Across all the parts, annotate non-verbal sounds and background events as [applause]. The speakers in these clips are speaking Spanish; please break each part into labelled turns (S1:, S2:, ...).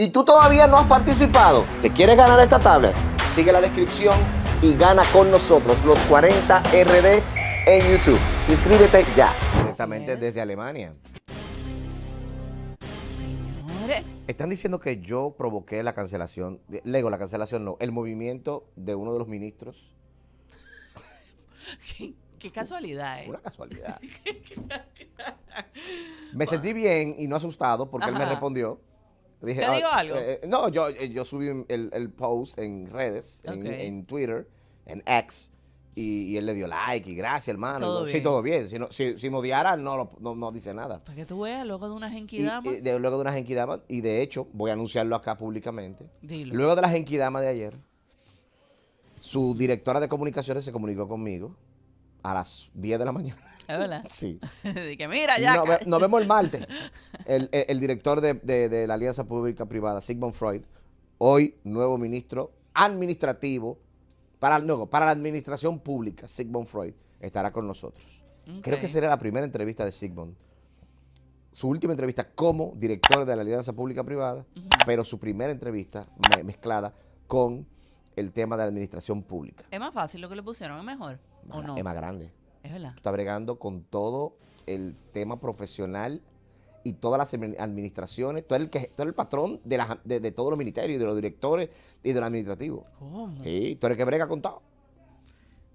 S1: y tú todavía no has participado, ¿te quieres ganar esta tablet? Sigue la descripción y gana con nosotros los 40 RD en YouTube. Inscríbete ya. Precisamente desde Alemania. Están diciendo que yo provoqué la cancelación, Lego, la cancelación no, el movimiento de uno de los ministros.
S2: [laughs] ¿Qué? casualidad, ¿eh? Una [laughs] casualidad.
S1: me sentí bien y no asustado porque él me respondió. ¿Te ah, algo? Eh, eh, no, yo, eh, yo subí el, post en redes, en, Twitter, en X, y, él le dio like y gracias, hermano. sí, todo bien. Si, no, si, si no, no, dice nada. Para pues
S2: qué tú veas, luego de una genkidama. Y,
S1: de, luego de una genkidama, y de hecho, voy a anunciarlo acá públicamente. Dilo. Luego de la genkidama de ayer, su directora de comunicaciones se comunicó conmigo a las 10 de la mañana. Hola. Sí.
S3: [laughs]
S2: Nos, vemos
S1: el martes. El, eh, director de, la Alianza Pública Privada, Sigmund Freud, hoy nuevo ministro administrativo para, para la administración pública, Sigmund Freud, estará con nosotros. Creo que será la primera entrevista de Sigmund. Su última entrevista como director de la Alianza Pública Privada, pero su primera entrevista mezclada con el tema de la administración pública.
S2: ¿Es más fácil lo que le pusieron? ¿Es mejor?
S1: ¿O no? Es más grande. Está Tú estás bregando con todo el tema profesional y todas las administraciones, Tú el, el patrón de, todos los ministerios, de los directores y de los administrativos. ¿Cómo? Sí, tú eres el que brega con todo.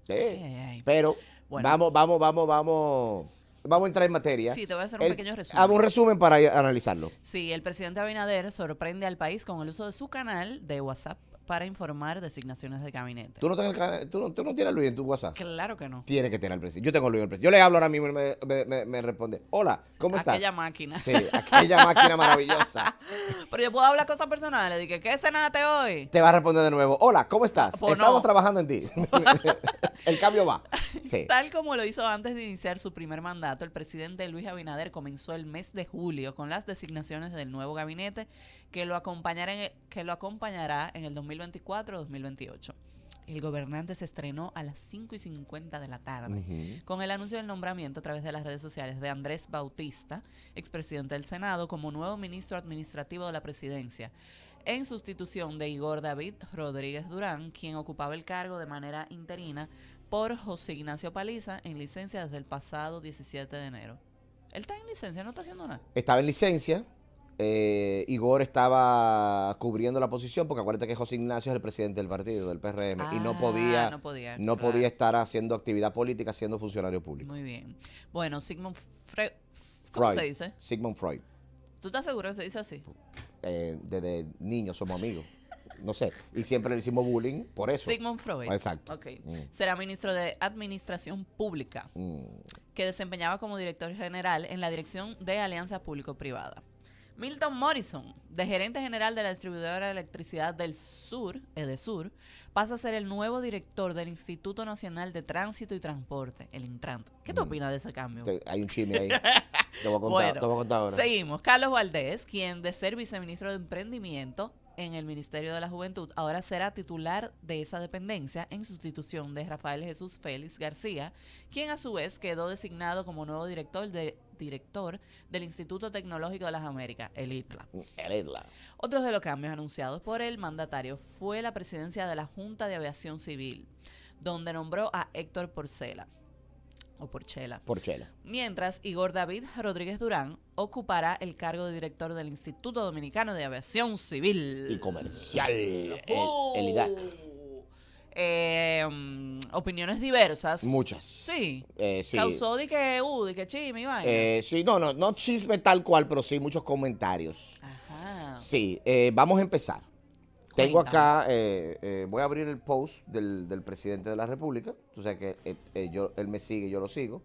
S1: Sí. Pero vamos, vamos, vamos, vamos. Vamos a entrar en materia. Sí, te voy a hacer un pequeño resumen. Hago un resumen para analizarlo.
S2: Sí, el presidente Abinader sorprende al país con el uso de su canal de WhatsApp para informar designaciones de gabinete.
S1: ¿Tú no, tienes, no tienes Luis en tu WhatsApp? Claro que no. Tiene que tener al presidente. Yo tengo Luis en el presidente. Yo le hablo ahora mismo y me, me, responde, hola, ¿cómo estás? Aquella máquina. Sí, aquella máquina maravillosa.
S2: [laughs] Pero yo puedo hablar cosas personales. Dije, ¿qué cenaste hoy?
S1: Te va a responder de nuevo, hola, ¿cómo estás? Pues Estamos trabajando en ti. [laughs] el cambio va. [laughs] Sí.
S2: Tal como lo hizo antes de iniciar su primer mandato, el presidente Luis Abinader comenzó el mes de julio con las designaciones del nuevo gabinete que lo acompañará en el, que lo acompañará en el 2024-2028. El gobernante se estrenó a las 5 y 50 de la tarde con el anuncio del nombramiento a través de las redes sociales de Andrés Bautista, expresidente del Senado, como nuevo ministro administrativo de la presidencia, en sustitución de Igor David Rodríguez Durán, quien ocupaba el cargo de manera interina por José Ignacio Paliza en licencia desde el pasado 17 de enero. Él está en licencia, no está haciendo nada.
S1: Estaba en licencia, eh, Igor estaba cubriendo la posición, porque acuérdate que José Ignacio es el presidente del partido, del PRM, y ah, no podía, no, podía, estar haciendo actividad política siendo funcionario público.
S2: Muy bien. Bueno, Sigmund Freud. ¿Cómo se dice?
S1: Sigmund Freud.
S2: ¿Tú estás seguro que se dice así?
S1: Eh, desde niño somos amigos. No sé. Y siempre le hicimos bullying por eso. Sigmund Freud. Exacto.
S2: Mm. Será ministro de Administración Pública, mm. que desempeñaba como director general en la Dirección de Alianza Público-Privada. Milton Morrison, de gerente general de la distribuidora de electricidad del Sur, EDESUR, pasa a ser el nuevo director del Instituto Nacional de Tránsito y Transporte, el Intran. ¿Qué tú te mm. opinas de ese cambio?
S1: Hay un chisme ahí. [laughs] te, voy te voy a contar ahora. Seguimos.
S2: Carlos Valdés, quien de ser viceministro de Emprendimiento, en el Ministerio de la Juventud, ahora será titular de esa dependencia en sustitución de Rafael Jesús Félix García, quien a su vez quedó designado como nuevo director director del Instituto Tecnológico de las Américas, el ITLA. El ITLA. Otros de los cambios anunciados por el mandatario fue la presidencia de la Junta de Aviación Civil, donde nombró a Héctor Porcela o Porchela. Porchela. Mientras Igor David Rodríguez Durán ocupará el cargo de director del Instituto Dominicano de Aviación
S1: Civil y Comercial, el, uh.
S2: eh, mm, opiniones diversas. Muchas. Sí.
S1: Eh, Causó
S2: de que, uh, de que chisme y eh,
S1: sí, no, no, no chisme tal cual, pero sí muchos comentarios. Ajá. Sí, vamos a empezar. Tengo acá, eh, eh, voy a abrir el post del, presidente de la República. O sea que eh, él me sigue, yo lo sigo.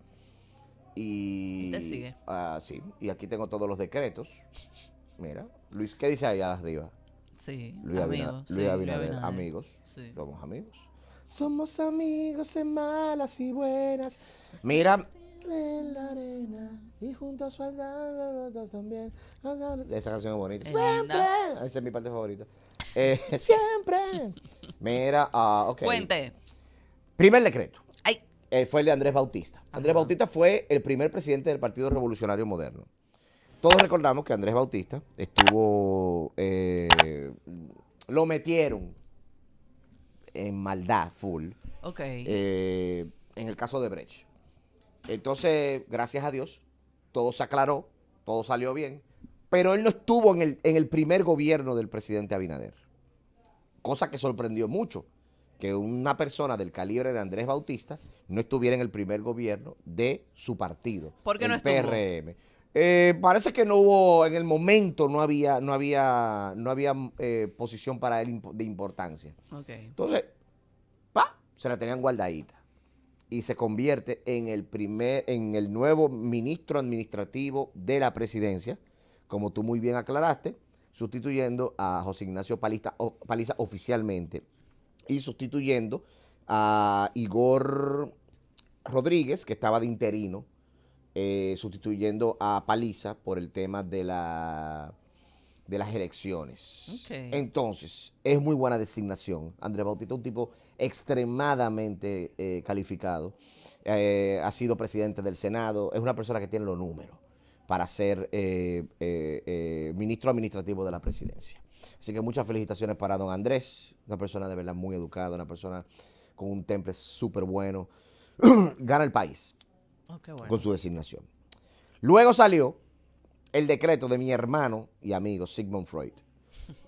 S1: Y. ¿Te sigue? Ah, sí. Y aquí tengo todos los decretos. Mira. Luis, ¿qué dice ahí arriba? Sí. Luis amigos. Luis Abinader, Amigos. Somos amigos. Somos amigos en malas y buenas. Mira. En la arena y juntos faltan también. Esa canción es bonita. Esa es mi parte favorita. Eh, [laughs] siempre. Mira, ah, ok. Cuente. Primer decreto. Eh, fue el de Andrés Bautista. Andrés Bautista fue el primer presidente del Partido Revolucionario Moderno. Todos recordamos que Andrés Bautista estuvo. Eh, lo metieron en maldad full. Ok. en el caso de Brecht. Entonces, gracias a Dios, todo se aclaró, todo salió bien, pero él no estuvo en el primer gobierno del presidente Abinader cosa que sorprendió mucho, que una persona del calibre de Andrés Bautista no estuviera en el primer gobierno de su partido, ¿Por el no PRM. Eh, parece que no hubo, en el momento no había, no había, no había eh, posición para él de importancia. Entonces, pa, se la tenían guardadita y se convierte en el primer, en el nuevo ministro administrativo de la presidencia, como tú muy bien aclaraste, sustituyendo a José Ignacio Paliza oficialmente y sustituyendo a Igor Rodríguez, que estaba de interino, eh, sustituyendo a Paliza por el tema de, la, de las elecciones. Entonces, es muy buena designación. Andrés Bautista un tipo extremadamente eh, calificado. Eh, ha sido presidente del Senado, es una persona que tiene los números para ser eh, eh, eh, ministro administrativo de la presidencia. Así que muchas felicitaciones para don Andrés, una persona de verdad muy educada, una persona con un temple súper bueno. [clears throat] Gana el país oh, con su designación. Luego salió el decreto de mi hermano y amigo Sigmund Freud,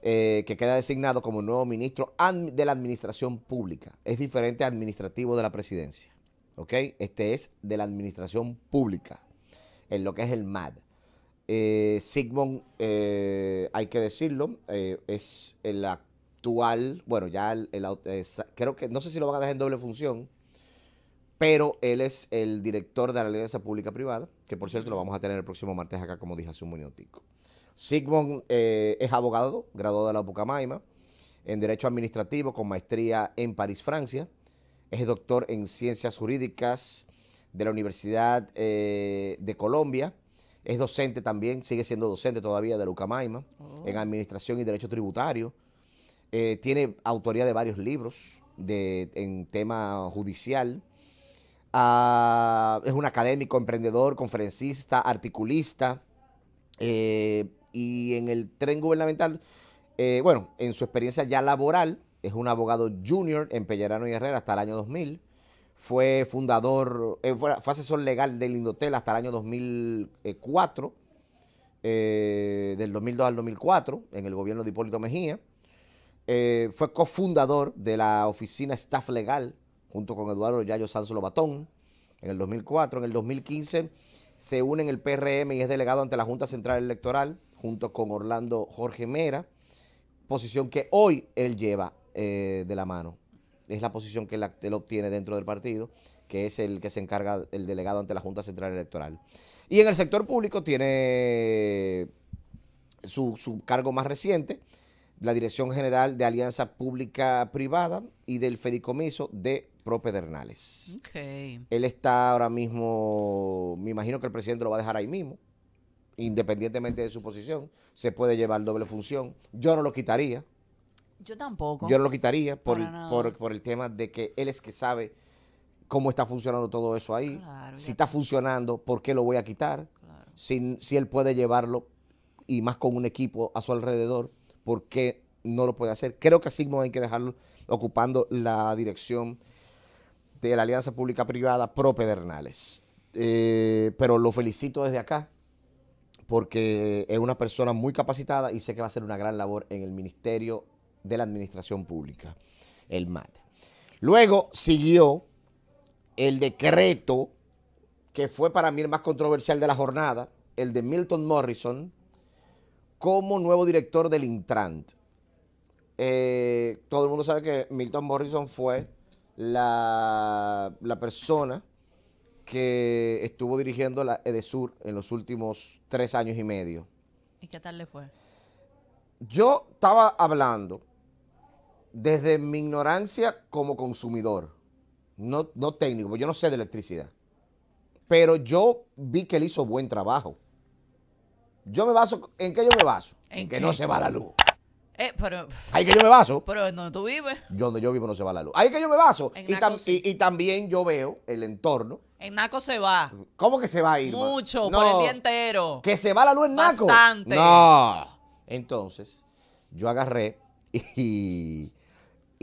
S1: que queda designado como nuevo ministro de la Administración Pública. Es diferente administrativo de la presidencia. ¿Ok? Este es de la Administración Pública en lo que es el MAD. Eh, Sigmund, eh, hay que decirlo, eh, es el actual, bueno, ya el, creo que, no sé si lo van a dejar en doble función, pero él es el director de la Alianza Pública Privada, que por cierto lo vamos a tener el próximo martes acá, como dije hace un minutico. Sigmund es abogado, graduado de la Maima, en Derecho Administrativo, con maestría en París, Francia. Es doctor en Ciencias Jurídicas de la Universidad eh, de Colombia. Es docente también, sigue siendo docente todavía de Lucamaima, Maima, oh. en Administración y Derecho Tributario. Eh, tiene autoría de varios libros de, en tema judicial. Ah, es un académico, emprendedor, conferencista, articulista. Eh, y en el tren gubernamental, bueno, en su experiencia ya laboral, es un abogado junior en Pellerano y Herrera hasta el año 2000 fue fundador, eh, fue, asesor legal del Indotel hasta el año 2004, eh, del 2002 al 2004, en el gobierno de Hipólito Mejía. Eh, fue cofundador de la oficina Staff Legal, junto con Eduardo Yayo Sanz Lobatón en el 2004. En el 2015 se une en el PRM y es delegado ante la Junta Central Electoral, junto con Orlando Jorge Mera, posición que hoy él lleva de la mano es la posición que él obtiene dentro del partido, que es el que se encarga el delegado ante la Junta Central Electoral. Y en el sector público tiene su, cargo más reciente, la Dirección General de Alianza Pública Privada y del Fedicomiso de Propedernales. Okay. Él está ahora mismo, me imagino que el presidente lo va a dejar ahí mismo, independientemente de su posición, se puede llevar doble función. Yo no lo quitaría, yo tampoco. Yo no lo quitaría por, el, tema de que él es que sabe cómo está funcionando todo eso ahí. si está funcionando, ¿por qué lo voy a quitar? Si, él puede llevarlo y más con un equipo a su alrededor, ¿por qué no lo puede hacer? Creo que a Sigmund hay que dejarlo ocupando la dirección de la Alianza Pública Privada Pro Pedernales. Eh, pero lo felicito desde acá porque es una persona muy capacitada y sé que va a hacer una gran labor en el ministerio de la administración pública, el MAT. Luego siguió el decreto que fue para mí el más controversial de la jornada, el de Milton Morrison, como nuevo director del Intrant. Eh, todo el mundo sabe que Milton Morrison fue la, la persona que estuvo dirigiendo la EDESUR en los últimos tres años y medio.
S2: ¿Y qué tal le fue?
S1: Yo estaba hablando desde mi ignorancia como consumidor, no, no técnico, yo no sé de electricidad, pero yo vi que él hizo buen trabajo. Yo me baso, ¿en qué yo me baso? En, que no se va la luz. Eh, Ahí que yo me baso.
S2: Pero en donde tú vives.
S1: Yo donde yo vivo no se va la luz. Ahí que yo me baso. Y, también yo veo el entorno.
S2: En Naco se va.
S1: ¿Cómo que se va a ir? Mucho, por el día entero. ¿Que se va la luz en Naco? Bastante. No. Entonces, yo agarré [laughs] y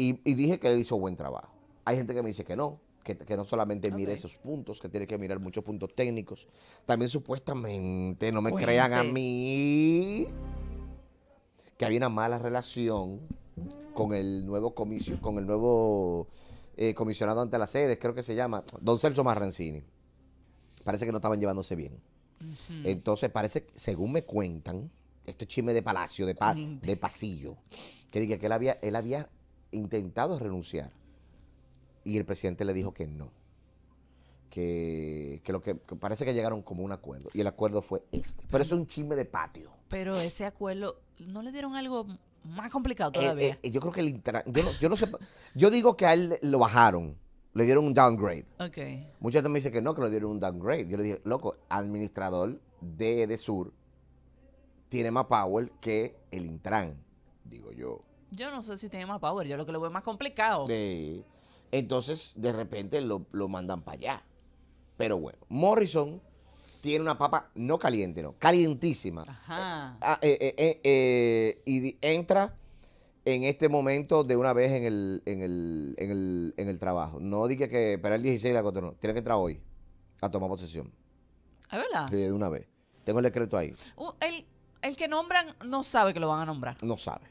S1: y, dije que él hizo buen trabajo. Hay gente que me dice que no, que, no solamente mire esos puntos, que tiene que mirar muchos puntos técnicos. También supuestamente, no me crean a mí, que había una mala relación con el nuevo comicio, con el nuevo eh, comisionado ante las sedes, creo que se llama, don Celso Marrancini. Parece que no estaban llevándose bien. Entonces parece, según me cuentan, este chisme de palacio, de, pasillo, que dije que él había, él había intentado renunciar. Y el presidente le dijo que no. Que, lo que, parece que llegaron como un acuerdo. Y el acuerdo fue este. Pero es un chisme de patio.
S2: Pero ese acuerdo, ¿no le dieron algo más complicado eh, todavía?
S1: Eh, yo creo que el Intran yo, no, sé. Yo digo que a él lo bajaron. Le dieron un downgrade. Okay. Mucha gente me dice que no, que le dieron un downgrade. Yo le dije, loco, administrador de, de Sur tiene más power que el Intran, digo yo. Yo no sé si tiene más power, yo lo que lo veo más complicado. Sí. Entonces, de repente lo, mandan para allá. Pero bueno, Morrison tiene una papa no caliente, no, calientísima.
S2: Ajá.
S1: Ah, eh, eh, eh, y entra en este momento de una vez en el, en el, en el, en el trabajo. No dije que para el 16 de agosto, no. Tiene que entrar hoy a tomar posesión. ¿Es verdad? Sí, de una vez. Tengo el decreto ahí.
S2: Uh, el, el que nombran no sabe
S1: que lo van a nombrar. No sabe.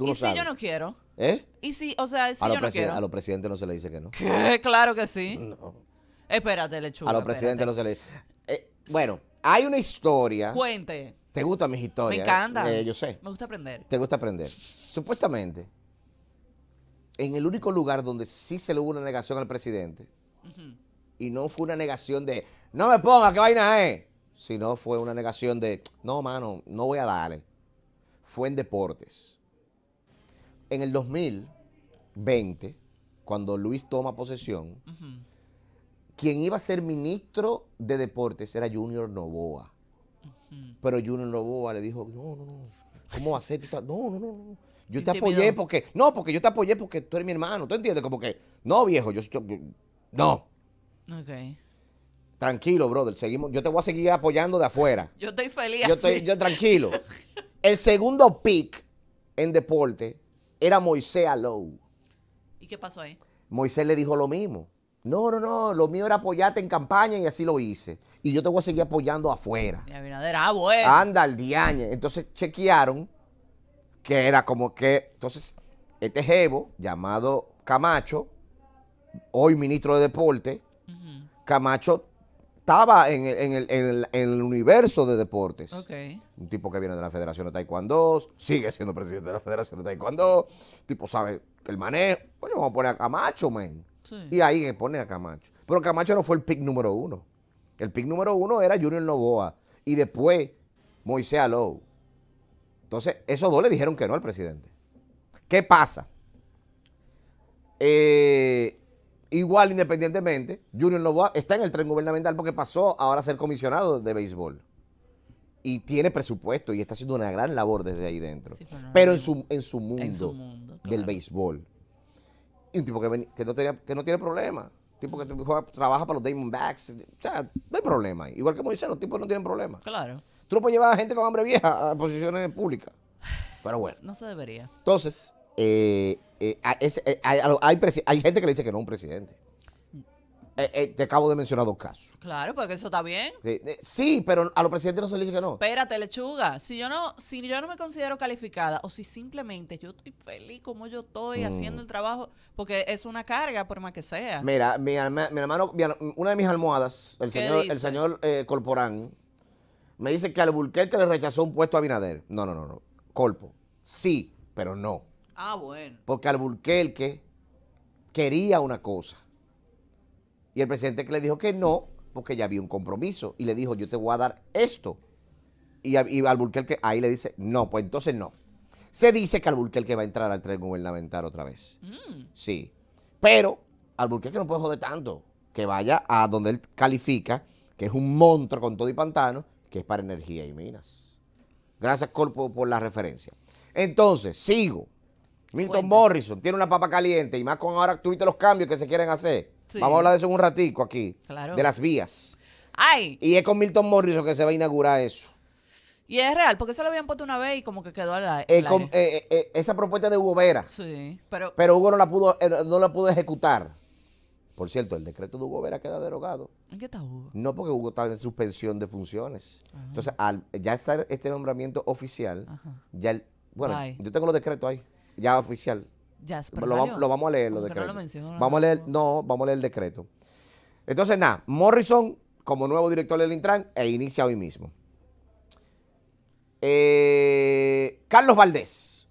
S1: ¿Y si yo no quiero? ¿Eh?
S2: ¿Y si, o sea, si a yo no quiero? A los
S1: presidentes no se le dice que no. [laughs]
S2: Claro que sí. No. Espérate, lechuga. A los presidentes
S1: no se le dice. Eh, bueno, hay una historia.
S2: Cuente.
S1: ¿Te gustan mis historias? Me encanta. Eh, yo sé.
S2: Me gusta aprender.
S1: ¿Te gusta aprender? Supuestamente, en el único lugar donde sí se le hubo una negación al presidente, y no fue una negación de, no me ponga, qué vaina es, sino fue una negación de, no, mano, no voy a darle, fue en deportes en el 2020, cuando Luis toma posesión, quien iba a ser ministro de deportes era Junior Novoa. Pero Junior Novoa le dijo, no, no, no, ¿cómo va a ser? No, no, no, Yo te apoyé porque, no, porque yo te apoyé porque tú eres mi hermano, ¿tú entiendes? Como que, no, viejo, yo, estoy. no. Ok. Tranquilo, brother, seguimos, yo te voy a seguir apoyando de afuera. Yo
S2: estoy feliz. Yo estoy,
S1: tranquilo. El segundo pick en deporte era Moisés Alou. ¿Y qué pasó ahí? Moisés le dijo lo mismo. No, no, no, lo mío era apoyarte en campaña y así lo hice. Y yo te voy a seguir apoyando afuera. Y vinadera, ah, eh. bueno. Anda, al diañe. Entonces chequearon que era como que. Entonces, este jevo, llamado Camacho, hoy ministro de Deporte, Camacho estaba en, el, universo de deportes. Un tipo que viene de la Federación de Taekwondo, sigue siendo presidente de la Federación de Taekwondo, tipo sabe el manejo. Bueno, vamos a poner a Camacho, men. Y ahí le pone a Camacho. Pero Camacho no fue el pick número uno. El pick número uno era Junior Novoa y después Moisés Alou. Entonces, esos dos le dijeron que no al presidente. ¿Qué pasa? Eh, Igual, independientemente, Junior Novoa está en el tren gubernamental porque pasó ahora a ser comisionado de béisbol. Y tiene presupuesto y está haciendo una gran labor desde ahí dentro. pero, en, su, en, su, mundo, del béisbol. Y un tipo que, que, no, que no tiene problema. Un tipo que mm. trabaja para los Diamondbacks. O sea, no hay problema. Igual que Moisés, los tipos no tienen problemas. Claro. Tú no puedes llevar a gente con hambre vieja a posiciones públicas. Pero bueno. No se debería. Entonces, eh, eh, eh, hay, gente que le dice que no un presidente. Eh, te acabo de mencionar dos casos.
S2: Claro, porque eso está bien.
S1: sí, pero a los presidentes no se les dice que no.
S2: Espérate, lechuga. Si yo no, si yo no me considero calificada o si simplemente yo estoy feliz como yo estoy haciendo mm. el trabajo, porque es una carga, por más que sea. Mira,
S1: mi, hermano, una de mis almohadas, el señor, el señor Corporán, me dice que al que le rechazó un puesto a Binader. No, no, no, no. Colpo. Sí, pero no. Ah, bueno. Porque Alburquerque quería una cosa. Y el presidente que le dijo que no, porque ya había un compromiso. Y le dijo, yo te voy a dar esto. Y, y Alburquerque ahí le dice, no, pues entonces no. Se dice que Alburquerque va a entrar al tren gubernamental otra vez. Mm. Sí. Pero Alburquerque no puede joder tanto. Que vaya a donde él califica, que es un monstruo con todo y pantano, que es para energía y minas. Gracias, Corpo, por la referencia. Entonces, sigo. Milton Morrison tiene una papa caliente y más con ahora tuviste los cambios que se quieren hacer. Vamos a hablar de eso en un ratico aquí. De las vías. Ay. Y es con Milton Morrison que se va a inaugurar eso.
S2: Y es real, porque eso lo habían puesto una vez y como que quedó a la. Eh,
S1: eh, eh, esa propuesta de Hugo Vera. Sí, pero. Pero Hugo no la pudo, no la pudo ejecutar. Por cierto, el decreto de Hugo Vera queda derogado. ¿En qué está Hugo? No, porque Hugo está en suspensión de funciones. Entonces, ya está este nombramiento oficial, ya bueno, yo tengo los decretos ahí ya oficial. lo, vamos a leer, lo vamos a leer, no, vamos a el decreto. Entonces, nada, Morrison como nuevo director del Intran e inicia hoy mismo. Eh, Carlos Valdés,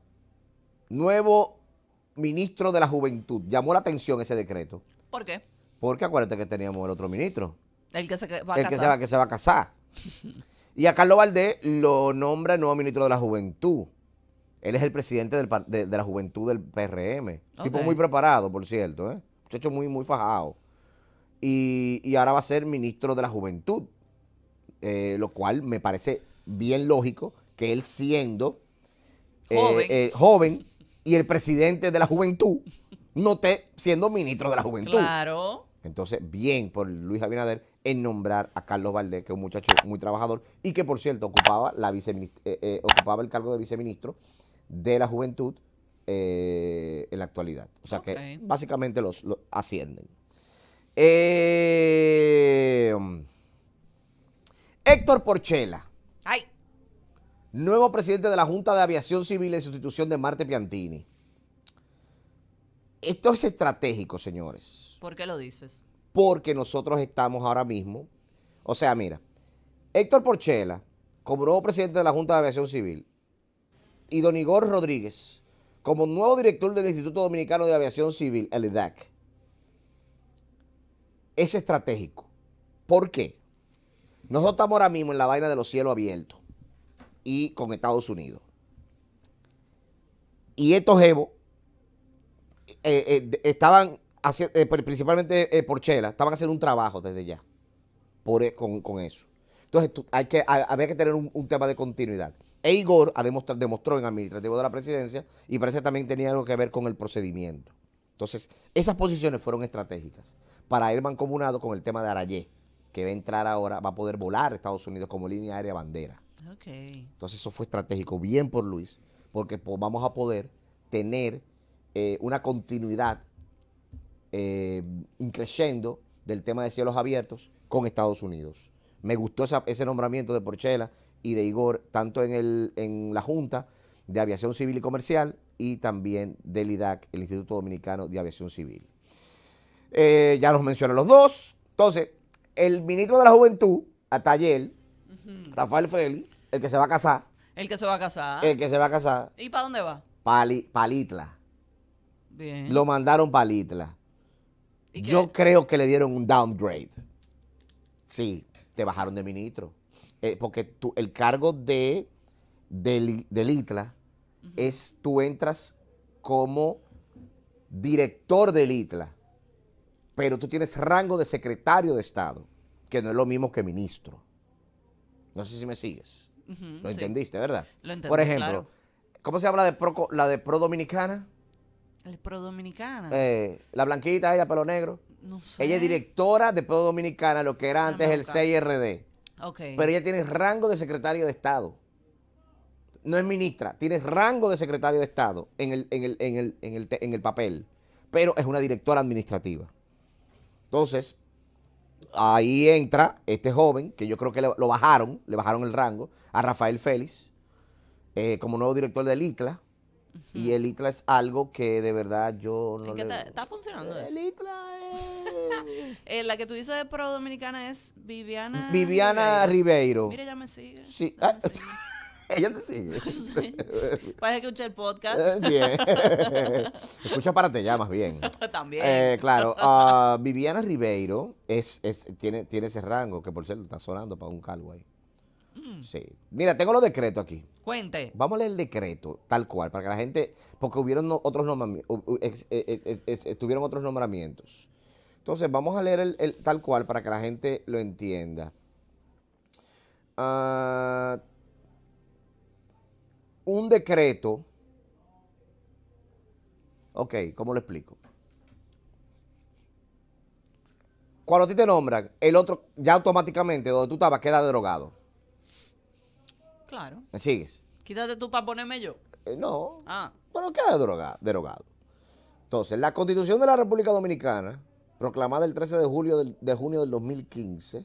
S1: nuevo ministro de la Juventud. Llamó la atención ese decreto. ¿Por qué? Porque acuérdate que teníamos el otro ministro.
S2: El que se va Que
S1: se va, a casar. [laughs] y a Carlos Valdés lo nombra nuevo ministro de la Juventud. Él es el presidente de, la juventud del PRM. Tipo muy preparado, por cierto, ¿eh? Muchacho muy, muy fajado. Y, ahora va a ser ministro de la juventud. Eh, lo cual me parece bien lógico que él siendo eh, eh, joven, y el presidente de la juventud no esté siendo ministro de la juventud.
S2: Claro.
S1: Entonces, bien por Luis Abinader en nombrar a Carlos Valdés, que es un muchacho muy trabajador y que, por cierto, ocupaba el cargo de viceministro de la juventud eh, en la actualidad. O sea que básicamente los, ascienden. Eh, um, Héctor Porchela. Ay. Nuevo presidente de la Junta de Aviación Civil en sustitución de Marte Piantini. Esto es estratégico, señores.
S2: ¿Por qué lo dices?
S1: Porque nosotros estamos ahora mismo. O sea, mira, Héctor Porchela, como nuevo presidente de la Junta de Aviación Civil, y Don Igor Rodríguez como nuevo director del Instituto Dominicano de Aviación Civil, el IDAC, es estratégico. ¿Por qué? Nosotros estamos ahora mismo en la vaina de los cielos abiertos y con Estados Unidos. Y estos Evo, eh, eh, estaban, eh, principalmente por Chela, estaban haciendo un trabajo desde ya por, e, con, eso. Entonces, hay que, había que tener un tema de continuidad. E Igor demostró en administrativo de la presidencia y parece también tenía algo que ver con el procedimiento. Entonces, esas posiciones fueron estratégicas para ir mancomunado con el tema de Arayé, que va a entrar ahora, va a poder volar Estados Unidos como línea aérea bandera. Okay. Entonces, eso fue estratégico, bien por Luis, porque vamos a poder tener eh, una continuidad eh, del tema de cielos abiertos con Estados Unidos. Me gustó ese nombramiento de Porchela y de Igor, tanto en, el, en la Junta de Aviación Civil y Comercial y también del IDAC, el Instituto Dominicano de Aviación Civil. Eh, ya los mencioné los dos. Entonces, el ministro de la Juventud, Atayel, Rafael Feli, el que se va a casar.
S2: El que se va a casar. El
S1: que se va a casar.
S2: ¿Y para dónde va?
S1: Pali, palitla. Bien. Lo mandaron palitla. Yo creo que le dieron un downgrade. Sí, te bajaron de ministro. Eh, porque tú, el cargo de del, ITLA es tú entras como director del ITLA, pero tú tienes rango de secretario de Estado, que no es lo mismo que ministro. No sé si me sigues.
S4: lo entendiste,
S1: ¿verdad? Por ejemplo, ¿cómo se habla la de pro, la de pro dominicana?
S2: la
S1: eh, blanquita, ella, pelo negro. No sé. Ella es directora de pro dominicana, lo que era antes el CIRD.
S2: Pero ella tiene
S1: rango de secretario de Estado. No es ministra, tiene rango de secretario de Estado en el, en el, papel. Pero es una directora administrativa. Entonces, ahí entra este joven, que yo creo que lo bajaron, le bajaron el rango, a Rafael Félix, eh, como nuevo director del ICLA. Y el ITLA es algo que de verdad yo no. Le... está
S2: funcionando. El ITLA es. [laughs] Eh, la que tú dices de pro dominicana es Viviana. Viviana Ribeiro. Mira, ya me sigue.
S1: Sí. Ella ah, [laughs] te sigue. [laughs] Puedes escuchar el podcast. Eh, bien. Escucha para te llamas bien. También. Eh, claro. Ah, Viviana Ribeiro es, es, tiene, tiene ese rango, que por cierto está sonando para un calvo ahí. Mm. Sí. Mira, tengo los decretos aquí. Cuente. Vamos a leer el decreto, tal cual, para que la gente. Porque hubieron otros nombramientos. Entonces, vamos a leer el, tal cual para que la gente lo entienda. Ah, un decreto. Ok, ¿cómo lo explico? Cuando a ti te nombran, el otro ya automáticamente donde tú estabas queda derogado. Claro. ¿Me sigues?
S2: Quítate tú para ponerme yo. Eh, no. Ah.
S1: Bueno, queda derogado, Entonces, la Constitución de la República Dominicana, proclamada el 13 de, julio de junio del 2015,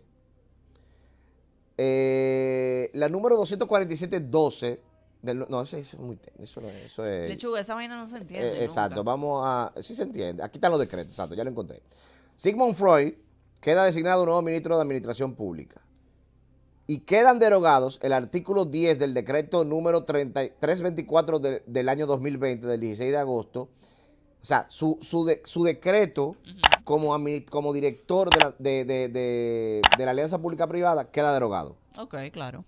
S1: eh, la número 247-12 del, no, eso, es muy eso, eso es,
S2: esa vaina no se eh, entiende. exacto,
S1: vamos a. Sí se entiende. Aquí están los decretos, exacto, ya lo encontré. Sigmund Freud queda designado nuevo ministro de Administración Pública y quedan derogados el artículo 10 del decreto número 324 del año 2020, del 16 de agosto. O sea, su, su decreto como, como director de la, Alianza Pública Privada queda derogado. Ok, claro.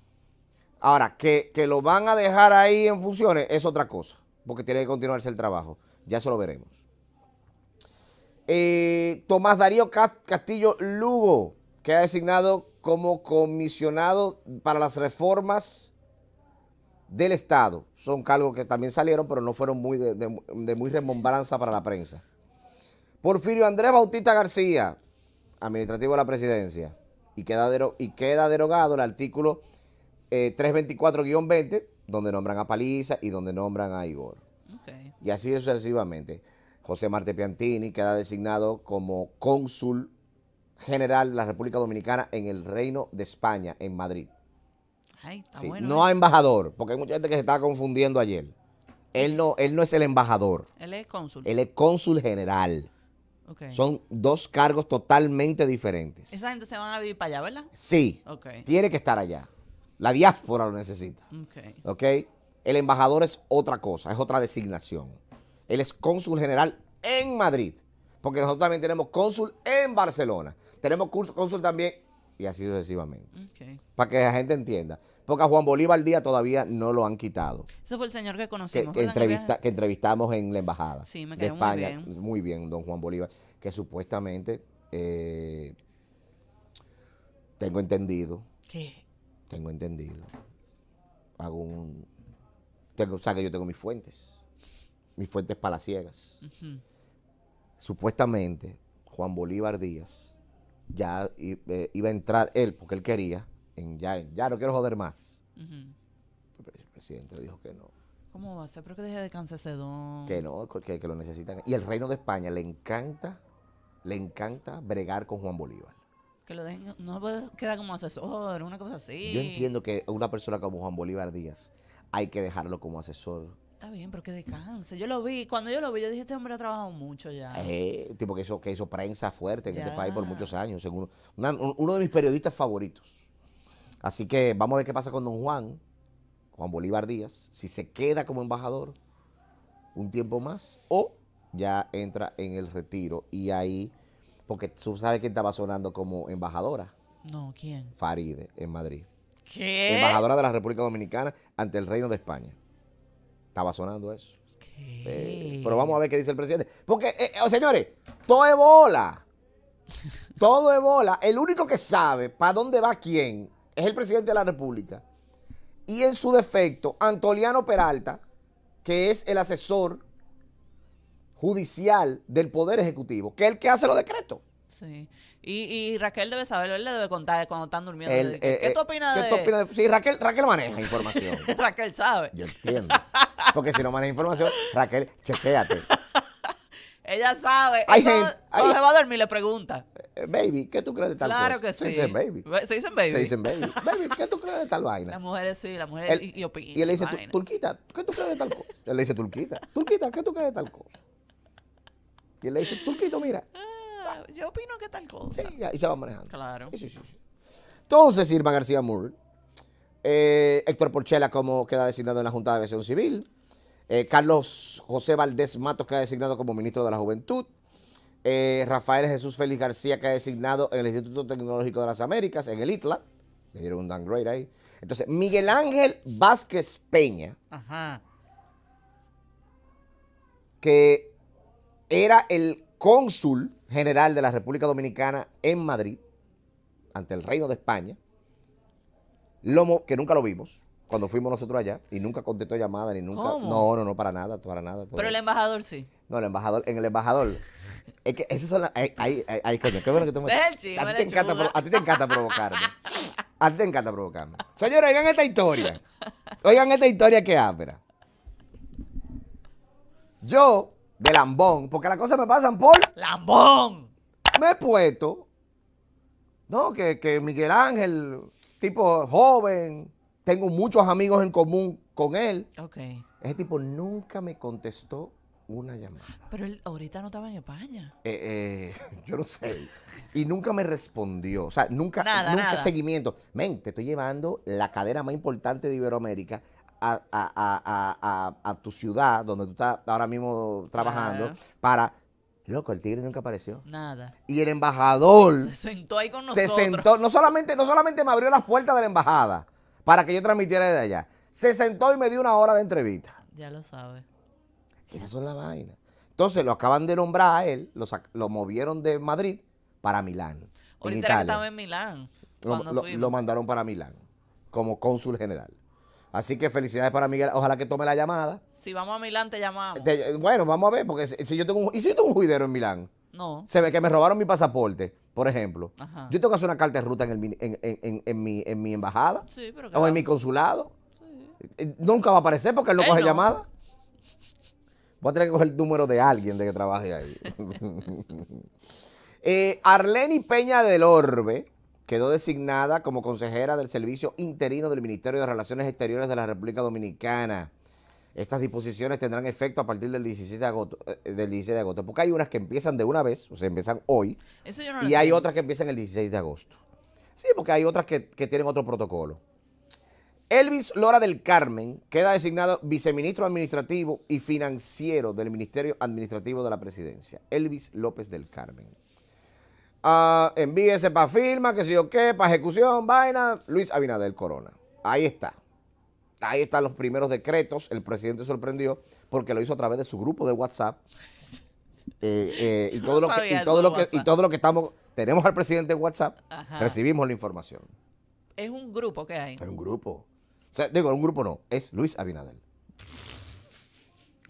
S1: Ahora, que, lo van a dejar ahí en funciones es otra cosa, porque tiene que continuarse el trabajo. Ya se lo veremos. Eh, Tomás Darío Castillo Lugo, que ha designado como comisionado para las reformas del Estado. Son cargos que también salieron, pero no fueron muy de, muy remembranza para la prensa. Porfirio Andrés Bautista García, administrativo de la presidencia, y queda, y queda derogado el artículo 324-20, eh, donde nombran a Paliza y donde nombran a Igor. Y así sucesivamente. José Marte Piantini queda designado como cónsul general de la República Dominicana en el Reino de España, en Madrid.
S3: Ay, está No a
S1: embajador, porque hay mucha gente que se está confundiendo ayer. Él no, él no es el embajador.
S2: Él es cónsul. Él es
S1: cónsul general. Son dos cargos totalmente diferentes.
S2: Esa gente se van a vivir para allá, ¿verdad? Sí. Tiene
S1: que estar allá. La diáspora lo necesita. El embajador es otra cosa, es otra designación. Él es cónsul general en Madrid porque nosotros también tenemos cónsul en Barcelona, tenemos cónsul también y así sucesivamente. Para que la gente entienda. Porque a Juan Bolívar día todavía no lo han quitado.
S2: Ese fue el señor que conocimos. Que, entrevista, que
S1: entrevistamos en la embajada sí, me de España. Muy bien. muy bien. don Juan Bolívar, que supuestamente, eh, tengo entendido. ¿Qué? Tengo entendido. Hago o sea, que yo tengo mis fuentes. Mis fuentes palaciegas. Uh supuestamente Juan Bolívar Díaz ya eh, iba a entrar él, porque él quería, en, ya, ya no quiero joder más. El presidente dijo que no.
S2: ¿Cómo va a ser? Pero que deje de cansarse don.
S1: Que no, que, lo necesitan. Y el reino de España le encanta, le encanta bregar con Juan Bolívar.
S2: Que lo dejen, no puede quedar como asesor, una cosa así. Yo
S1: entiendo que una persona como Juan Bolívar Díaz hay que dejarlo como asesor
S2: está bien, pero que descanse. Yo lo vi, cuando yo lo vi, yo dije, este hombre ha trabajado mucho ya.
S1: Eh, tipo que hizo, que hizo prensa fuerte en este país por muchos años, según uno de mis periodistas favoritos. Así que vamos a ver qué pasa con don Juan, Juan Bolívar Díaz, si se queda como embajador un tiempo más o ya entra en el retiro y ahí, porque tú sabes que estaba sonando como embajadora. No, ¿quién? Faride, en Madrid. ¿Qué? Embajadora de la República Dominicana ante el Reino de España. Estaba sonando eso. Eh, pero vamos a ver qué dice el presidente. Porque, eh, eh, señores, todo es bola. [laughs] Todo es bola. El único que sabe para dónde va quién es el presidente de la República. Y en su defecto, Antoliano Peralta, que es el asesor judicial del Poder Ejecutivo, que es el que hace los decretos.
S2: Sí. Y, y, Raquel debe saberlo, él le debe contar cuando están durmiendo. ¿Qué, eh, eh, tú opinas ¿qué de...? Tú
S1: de... Sí, Raquel, Raquel maneja información.
S2: [laughs] Raquel sabe.
S1: Yo entiendo. Porque si no maneja información, Raquel, chequéate.
S2: [laughs] Ella sabe. Hay cuando se va a dormir le pregunta.
S1: Eh, baby, ¿qué tú crees de tal cosa? Claro que sí. Se dicen baby. Se dicen baby.
S2: baby. ¿qué tú crees de tal vaina? Las mujeres sí, las mujeres y, opinan. Y él le dice, Turquita, ¿qué tú crees de tal cosa?
S1: Él le dice, Turquita, Turquita, ¿qué tú crees de tal cosa? Y él le dice, Turquito, mira, yo opino que tal cosa. Sí, y se va manejando. Claro. Entonces, Irma García Moore, eh, Héctor Porchela como queda designado en la Junta de Aviación Civil, eh, Carlos José Valdés Matos ha designado como ministro de la Juventud, eh, Rafael Jesús Félix García que ha designado en el Instituto Tecnológico de las Américas, en el ITLA, le dieron un downgrade ahí. Entonces, Miguel Ángel Vázquez Peña, que era el cónsul General de la República Dominicana en Madrid, ante el Reino de España, lomo que nunca lo vimos cuando fuimos nosotros allá y nunca contestó llamada ni nunca. No, no, no, para nada, para nada. Pero el
S2: embajador sí.
S1: No, el embajador, en el embajador. es que esas son las. Eh, ahí, eh, ahí, qué bueno que [laughs] te me... a, ti te encanta, provocarme. A ti te encanta provocarme. Señores, oigan esta historia. Oigan esta historia que abra. Yo de lambón, porque las cosas me pasan por... ¡Lambón! Me he puesto, ¿no? Que, Miguel Ángel, tipo joven, tengo muchos amigos en común con él. Ok. Ese tipo nunca me contestó una llamada.
S2: Pero él ahorita no estaba en España.
S1: Eh, eh, [laughs] yo no sé. Y nunca me respondió. O sea, nunca, nunca seguimiento. Men, te estoy llevando la cadera más importante de Iberoamérica a, tu ciudad, donde tú estás ahora mismo trabajando, para Loco, el tigre nunca apareció. Nada. Y el embajador. Se sentó
S2: ahí con nosotros. Se sentó.
S1: No solamente, no solamente me abrió las puertas de la embajada para que yo transmitiera desde allá. Se sentó y me dio una hora de entrevista.
S2: Ya lo sabe.
S1: Esas son las vainas. Entonces lo acaban de nombrar a él, lo, movieron de Madrid para Milán. Ahorita estaba
S2: en Milán.
S1: lo mandaron para Milán como cónsul general. Así que felicidades para Miguel. Ojalá que tome la llamada.
S2: Si vamos a Milán, te llamamos.
S1: bueno, vamos a ver, porque si, yo tengo un, ¿y si tengo un juidero en Milán? No. Se ve que me robaron mi pasaporte, por ejemplo. Yo tengo que hacer una carta de ruta en, mi, embajada. O en mi consulado. Sí. Eh, nunca va a aparecer porque él no coge llamada. Voy a tener que coger el número de alguien de que trabaje ahí. [laughs] [laughs] Eh, Arleni Peña del Orbe quedó designada como consejera del Servicio Interino del Ministerio de Relaciones Exteriores de la República Dominicana. Estas disposiciones tendrán efecto a partir del 16 de agosto, eh, del 16 de agosto porque hay unas que empiezan de una vez, o sea, empiezan hoy, y hay otras que empiezan el 16 de agosto. Sí, porque hay otras que tienen otro protocolo. Elvis Lora del Carmen queda designado viceministro administrativo y financiero del Ministerio Administrativo de la Presidencia. Elvis López del Carmen envíese para firma, que sé yo qué, para ejecución, vaina. Luis Abinader Corona. Ahí está. Ahí están los primeros decretos. El presidente sorprendió porque lo hizo a través de su grupo de WhatsApp. Eh, eh, y, todo lo que, todo lo y todo lo que estamos. Tenemos al presidente en WhatsApp. Recibimos la información.
S2: Es un grupo que hay. Es un
S1: grupo. digo, un grupo no. Es Luis Abinader.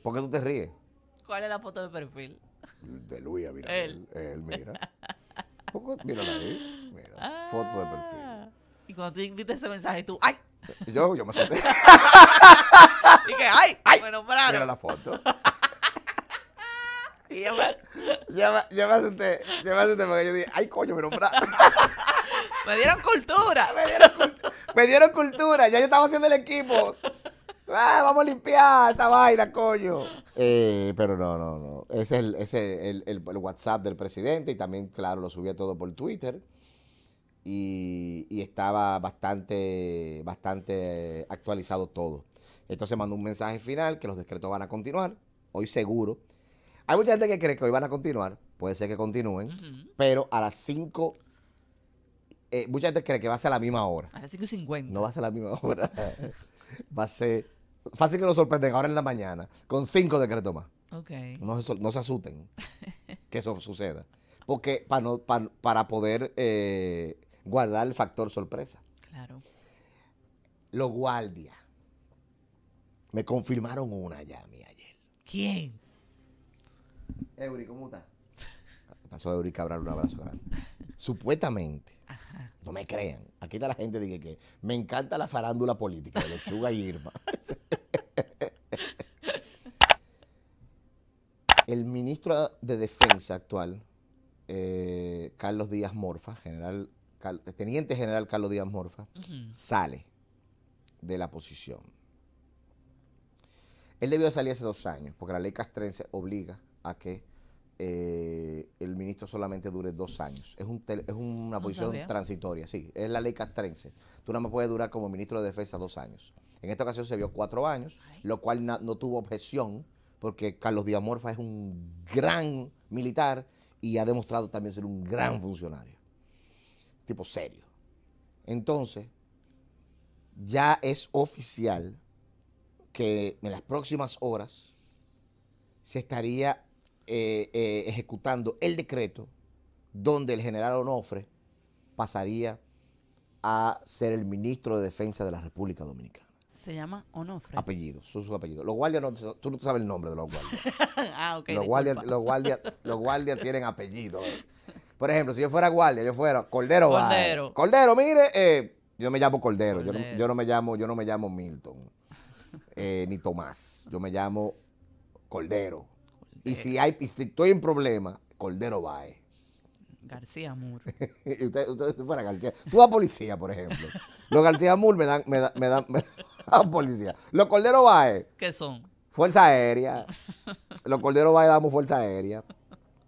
S1: ¿Por qué tú te ríes?
S2: ¿Cuál es la foto de perfil?
S1: De Luis Abinadel. Él mira. [laughs] Mira, foto de perfil.
S4: Ah.
S2: Y cuando tú viste ese mensaje, tú, ¡ay!
S1: Yo, yo me senté. [laughs] Dije, ¡ay! ¡Ay! Me nombraron. Mira la foto.
S5: [laughs] y yo me...
S1: ya me senté, me senté porque yo dije, ¡ay, coño, me nombraron! [laughs] me dieron cultura. me dieron cultura. Ya yo estaba haciendo el equipo. Ah, vamos a limpiar esta vaina, coño. Eh, pero no, no, no. Ese es, el, WhatsApp del presidente y también, claro, lo subía todo por Twitter. Y, estaba bastante, bastante actualizado todo. Entonces mandó un mensaje final que los decretos van a continuar, hoy seguro. Hay mucha gente que cree que hoy van a continuar, puede ser que continúen, pero a las 5 eh, mucha gente cree que va a ser a la misma hora. A las 5.50. No va a ser a la misma hora. [laughs] va a ser fácil que lo sorprenden ahora en la mañana, con cinco decretos más. Okay. No, se asusten [laughs] que eso suceda. Porque para, para, poder eh, guardar el factor sorpresa. Claro. Los guardias. Me confirmaron una ya a ayer. ¿Quién? euri ¿cómo estás? [laughs] Pasó a Eury Cabral, un abrazo grande. Supuestamente, no me crean. Aquí está la gente dice que me encanta la farándula política de Lechuga y Irma. [laughs] El ministro de Defensa actual, eh, Carlos Díaz Morfa, general, teniente general Carlos Díaz Morfa, sale de la posición. Él debió salir hace dos años, porque la ley castrense obliga a que eh, el ministro solamente dure dos años. Es, una posición transitoria, sí. Es la ley castrense. Tú no me puedes durar como ministro de Defensa dos años. En esta ocasión se vio cuatro años, lo cual no tuvo objeción, porque Carlos Díaz Morfa es un gran militar y ha demostrado también ser un gran funcionario. Tipo serio. Entonces, ya es oficial que en las próximas horas se estaría eh, eh, ejecutando el decreto donde el general Onofre pasaría a ser el ministro de Defensa de la República Dominicana.
S2: Se llama Onofre.
S1: Apellido, sus apellidos. Los guardias, no, tú no sabes el nombre de los guardias.
S2: [laughs] ah,
S1: ok. Los guardias, tienen apellidos Por ejemplo, si yo fuera guardia, yo fuera Cordero. Cordero. Cordero, mire, eh, yo me llamo Cordero. Yo, no me llamo, yo no me llamo Milton ni Tomás. Yo me llamo Cordero. Eh, y si hay, estoy en problema, Cordero vae García Mur. [laughs] usted, fuera García. Tú a policía, por ejemplo. Los García Mur me dan, me dan, me [laughs] policía. Los Cordero Baez. ¿Qué son? Fuerza Aérea. Los Cordero Baez damos Fuerza Aérea.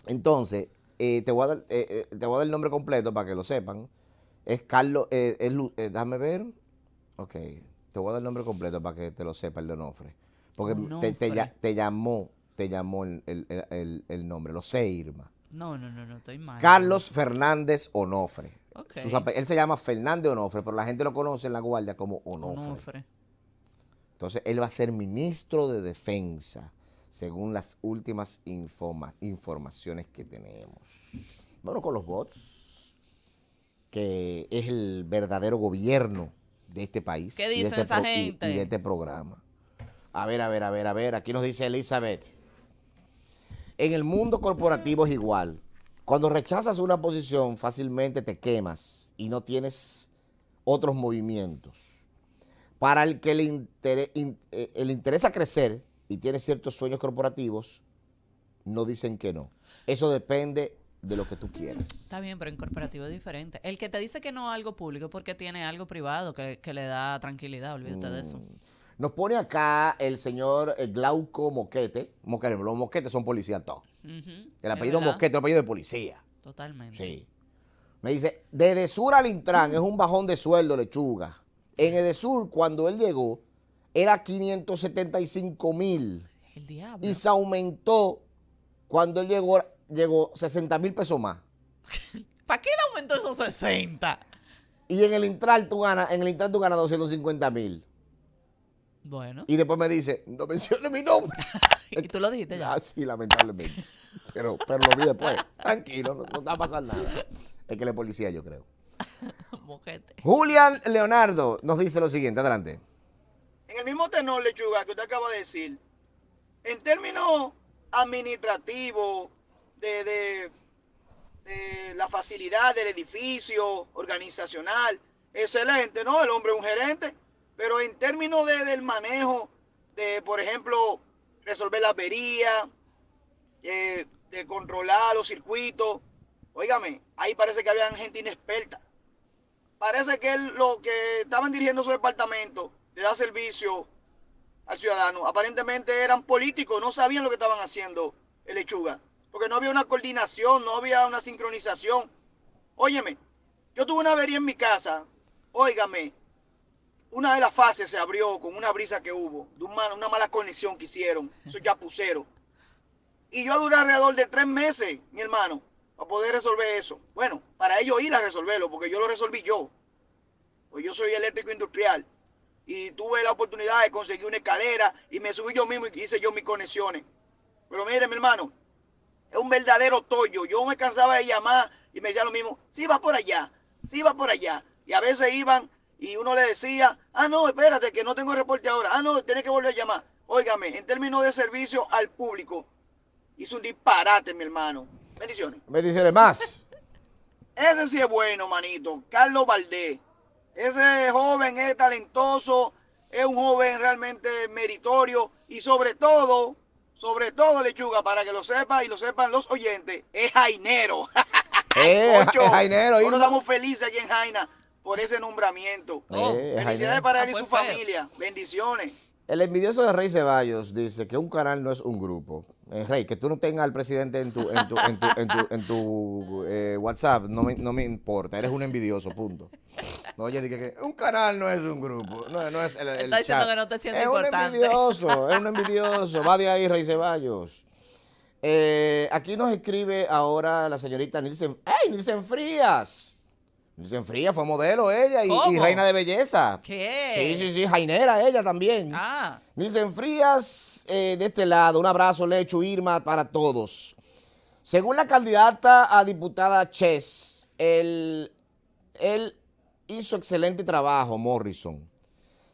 S1: Entonces, eh, te, voy a dar, eh, te, el nombre completo para que lo sepan. Es Carlos, es, dame ver. Ok, te voy a dar el nombre completo para que te lo sepa el Donofre. Porque te, te llamó te llamó el, nombre, lo sé, Irma.
S2: No, no, no, no, estoy mal. Carlos
S1: Fernández Onofre. él se llama Fernández Onofre, pero la gente lo conoce en la guardia como Onofre. Onofre. Entonces, él va a ser ministro de Defensa, según las últimas informaciones que tenemos. Bueno, con los bots, que es el verdadero gobierno de este país. ¿Qué dicen este esa gente? y de este programa. A ver, a ver, a ver, a ver. Aquí nos dice Elizabeth. En el mundo corporativo es igual. Cuando rechazas una posición, fácilmente te quemas y no tienes otros movimientos. Para el que le, eh, interesa crecer y tiene ciertos sueños corporativos, no dicen que no. Eso depende de lo que tú quieras.
S2: Está bien, pero en corporativo es diferente. El que te dice que no a algo público porque tiene algo privado que, le da tranquilidad, olvídate de eso. Mm.
S1: Nos pone acá el señor eh, Glauco Moquete. los Moquetes son policías todos.
S2: El apellido Moquete el apellido de policía. Totalmente. Sí.
S1: Me dice, desde Sur al Intran es un bajón de sueldo, lechuga. En el Sur cuando él llegó, era 575 mil. El diablo. Y se aumentó cuando él llegó, llegó 60 mil pesos más.
S2: [laughs] ¿Para qué le aumentó esos 60?
S1: Y en el Intran tú ganas, en el Intran tú ganas 250 mil. Y después me dice, no mencione mi nombre. [laughs] y tú lo dijiste ya. Ah, sí, lamentablemente. Pero, pero lo vi después. Tranquilo, no, no, va a pasar nada. Es que le policía, yo creo.
S5: [laughs]
S1: Julian Leonardo nos dice lo siguiente, adelante.
S5: En el mismo tenor, lechuga, que usted acaba de decir, en términos administrativos, de, de, de la facilidad del edificio organizacional, excelente, ¿no? El hombre es un gerente pero en términos de, del manejo, de por ejemplo, resolver la avería, eh, de controlar los circuitos, óigame, ahí parece que había gente inexperta. Parece que lo que estaban dirigiendo su departamento de dar servicio al ciudadano, aparentemente eran políticos, no sabían lo que estaban haciendo el lechuga, porque no había una coordinación, no había una sincronización. Óyeme, yo tuve una avería en mi casa, óigame, una de las fases se abrió con una brisa que hubo, de una, una mala conexión que hicieron, esos pusieron. Y yo duré alrededor de tres meses, mi hermano, para poder resolver eso. Bueno, para ellos ir a resolverlo, porque yo lo resolví yo. Pues yo soy eléctrico industrial y tuve la oportunidad de conseguir una escalera y me subí yo mismo y hice yo mis conexiones. Pero mire, mi hermano, es un verdadero tollo. Yo me cansaba de llamar y me decía lo mismo, sí va por allá, si va por allá. Y a veces iban y uno le decía, ah, no, espérate, que no tengo reporte ahora, ah, no, tiene que volver a llamar. Óigame, en términos de servicio al público, hizo un disparate, mi hermano. Bendiciones.
S1: Bendiciones más. [laughs]
S5: Ese sí es bueno, manito. Carlos Valdés. Ese joven es talentoso, es un joven realmente meritorio y sobre todo, sobre todo, lechuga, para que lo sepa y lo sepan los oyentes, es jainero.
S1: Eh, [laughs] es jainero. Y Nosotros
S5: estamos felices aquí en Jaina por ese nombramiento. Eh, felicidades para ah, él y su familia. Bendiciones.
S1: El envidioso de Rey Ceballos dice que un canal no es un grupo. Eh, Rey, que tú no tengas al presidente en tu, en tu, eh, WhatsApp no me, importa. Eres un envidioso, punto. No, oye, dije que un canal no es un grupo.
S2: No, no es el, Está chat. Que no te es un envidioso,
S1: es un envidioso. Va de ahí, Rey Ceballos. aquí nos escribe ahora la señorita Nilsen. ¡Ey, Nilsen Frías! Se Frías fue modelo ella y, reina de belleza. ¿Qué? Sí, sí, sí, jainera ella también. Ah. Dice, Frías eh, de este lado. Un abrazo, le echo Irma, para todos. Según la candidata a diputada Chess, él, él hizo excelente trabajo, Morrison.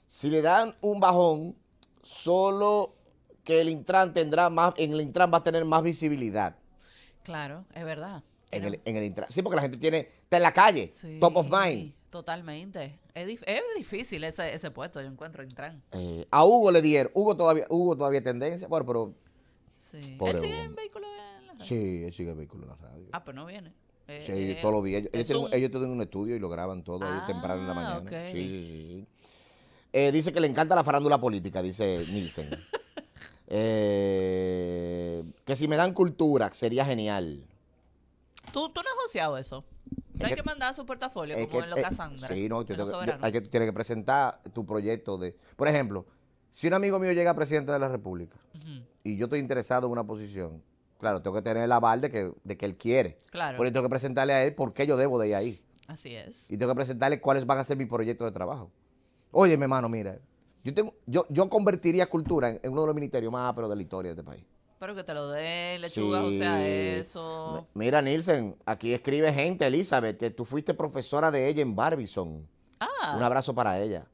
S1: Si le dan un bajón, solo que el Intran tendrá más, en el Intran va a tener más visibilidad.
S2: Claro, es verdad
S1: en el, en el Sí, porque la gente tiene, está en la calle, top of mind.
S2: Totalmente. Es, es difícil ese, ese, puesto, yo encuentro, en Eh, a Hugo le
S1: dieron, Hugo todavía, Hugo todavía tendencia, bueno, pero... Sí. ¿Él sigue en vehículo en la radio? Sí, él sigue en vehículo en la radio. Ah, pues no viene. Eh, sí, eh, todos los días. Ellos, tienen, un... un estudio y lo graban todo ahí temprano en la ah, mañana. Sí, sí, sí. Eh, dice que le encanta la farándula política, dice Nielsen. [laughs] que si me dan cultura, sería genial.
S2: ¿Tú, no has joseado eso.
S1: Eh, no hay que, mandar
S2: su portafolio como en lo Sí, no, que, tienes
S1: que presentar tu proyecto de. Por ejemplo, si un amigo mío llega a presidente de la República y yo estoy interesado en una posición, claro, tengo que tener el aval de que, de que él quiere. Claro. Por eso tengo que presentarle a él por qué yo debo de ir ahí. Así es. Y tengo que presentarle cuáles van a ser mis proyectos de trabajo. Oye, mi hermano, mira, yo, tengo, yo, yo convertiría cultura en, uno de los ministerios más pero de la historia de este país.
S2: Espero que te lo dé lechuga, o sea, eso.
S1: Mira, Nielsen, aquí escribe gente, Elizabeth, que tú fuiste profesora de ella en Barbizon.
S4: Ah. Un abrazo
S1: para ella.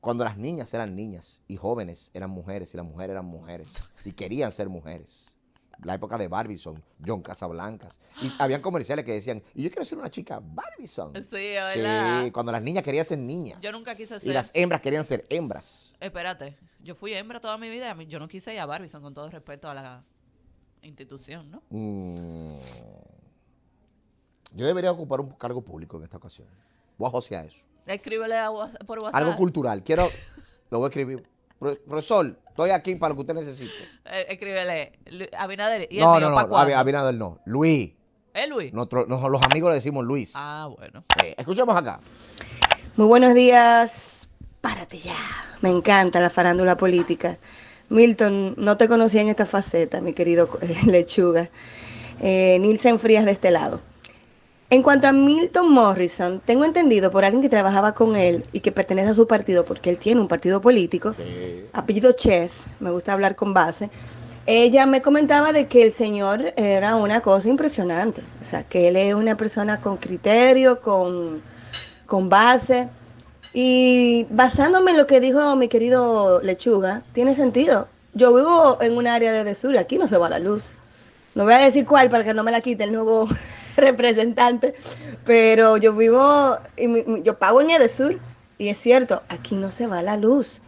S1: Cuando las niñas eran niñas y jóvenes eran mujeres y las mujeres eran mujeres y querían ser mujeres la época de Barbizon, John Casablancas. Y habían comerciales que decían, y yo quiero ser una chica Barbizon. Sí, ¿verdad? Sí, cuando las niñas querían ser niñas. Yo nunca quise ser. Y las hembras querían ser hembras.
S2: Espérate, yo fui hembra toda mi vida yo no quise ir a Barbizon con todo respeto a la institución, ¿no?
S1: Mm. Yo debería ocupar un cargo público en esta ocasión. Voy a josear eso.
S2: Escríbele por WhatsApp. Algo cultural.
S1: Quiero, [laughs] lo voy a escribir Profesor, estoy aquí para lo que usted necesite.
S2: Eh, escríbele, Abinader. no, no, no, Abinader
S1: no. Luis. ¿Eh, Luis? los amigos le decimos Luis. Ah, bueno. Eh, escuchemos acá.
S4: Muy buenos días. Párate ya. Me encanta la farándula política. Milton, no te conocía en esta faceta, mi querido eh, lechuga. Eh, Nilsen Frías de este lado. En cuanto a Milton Morrison, tengo entendido por alguien que trabajaba con él y que pertenece a su partido, porque él tiene un partido político, apellido Chef, me gusta hablar con base, ella me comentaba de que el señor era una cosa impresionante, o sea, que él es una persona con criterio, con, con base, y basándome en lo que dijo mi querido Lechuga, tiene sentido. Yo vivo en un área de sur, aquí no se va la luz. No voy a decir cuál para que no me la quite el nuevo [laughs] representante, pero yo vivo, y yo pago en Edesur y es cierto, aquí no se va la luz.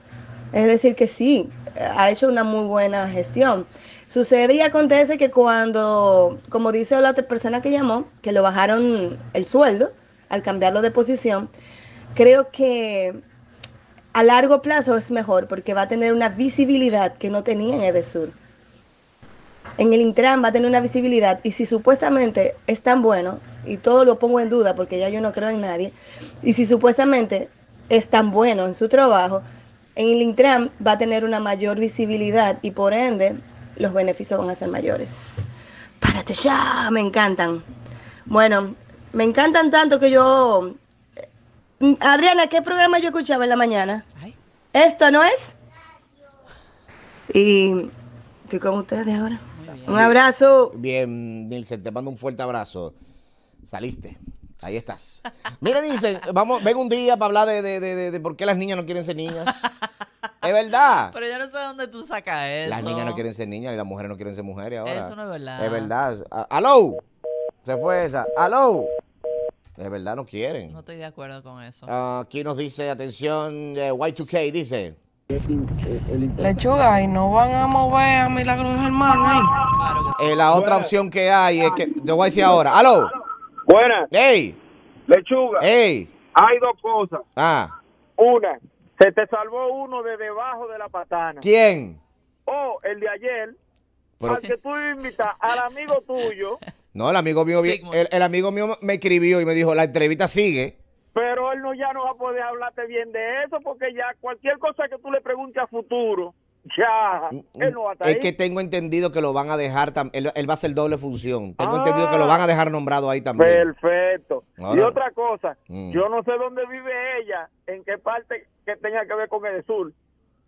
S4: Es decir, que sí, ha hecho una muy buena gestión. Sucede y acontece que cuando, como dice la otra persona que llamó, que lo bajaron el sueldo al cambiarlo de posición, creo que a largo plazo es mejor porque va a tener una visibilidad que no tenía en Edesur en el Intram va a tener una visibilidad y si supuestamente es tan bueno, y todo lo pongo en duda porque ya yo no creo en nadie, y si supuestamente es tan bueno en su trabajo, en el Intram va a tener una mayor visibilidad y por ende los beneficios van a ser mayores. Párate ya, me encantan. Bueno, me encantan tanto que yo... Adriana, ¿qué programa yo escuchaba en la mañana? ¿Esto no es? Y estoy con ustedes ahora.
S1: Un abrazo. Bien, Nilsen, te mando un fuerte abrazo. Saliste. Ahí estás. Mira, Nilsen, vamos, ven un día para hablar de, por qué las niñas no quieren ser niñas. Es verdad. Pero yo no sé dónde tú sacas eso. Las niñas no quieren ser niñas y las mujeres no quieren ser mujeres ahora. Eso no es verdad. Es verdad. ¡Aló! Se fue esa. ¡Aló! Es verdad, no quieren. No estoy de
S2: acuerdo con eso.
S1: Ah, aquí nos dice, atención, eh, Y2K dice. Lechuga, y no van a mover a Milagros Germán eh, la otra opción que hay es que. Te voy a decir ahora. ¡Aló! Buenas. ¡Ey! Lechuga. ¡Ey! Hay dos cosas. Ah. Una, se te salvó uno de debajo de la patana. ¿Quién? Oh, el de ayer, al que tú invitas al amigo tuyo. No, el amigo mío, el amigo mío me escribió y me dijo, la entrevista sigue. Pero él no ya no va a poder hablarte bien de eso porque ya cualquier cosa que tú le preguntes a futuro, ya, mm, mm, él no va a estar Es que tengo entendido que lo van a dejar, él, va a hacer doble función. Tengo entendido que lo ah, van a dejar nombrado ahí también. Perfecto. y otra cosa, mm. yo no sé dónde vive ella, en qué parte que tenga que ver con el sur,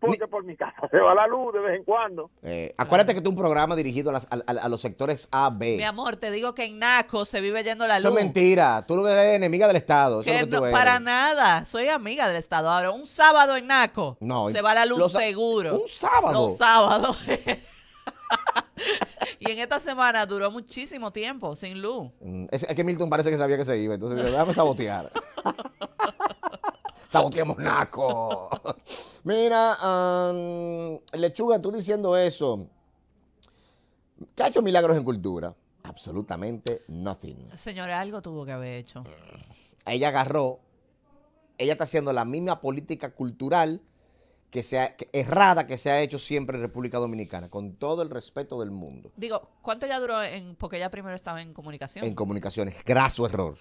S1: porque por mi casa [laughs] se va la luz de vez en cuando. Eh, acuérdate que tú un programa dirigido a, los sectores A, B. Mi
S2: amor, te digo que en Naco se vive yendo la luz. Eso es mentira.
S1: Tú eres enemiga del Estado. Para
S2: nada. Soy amiga del Estado. Ahora, un sábado en Naco
S1: no, se va la luz
S2: seguro. Un sábado. sábado. [laughs] y en esta semana duró muchísimo tiempo sin luz.
S1: Mm, es, que Milton parece que sabía que se iba, entonces a sabotear. [laughs] saboteamos Naco. Mira, Lechuga, tú diciendo eso. ¿Qué ha hecho milagros en cultura? Absolutamente nothing.
S2: Señora, algo tuvo que haber hecho.
S1: Ella agarró, ella está haciendo la misma política cultural que sea errada que se ha hecho siempre en República Dominicana, con todo el respeto del mundo.
S2: Digo, ¿cuánto ya duró en, porque ella primero estaba en comunicación. En
S1: comunicaciones, graso error.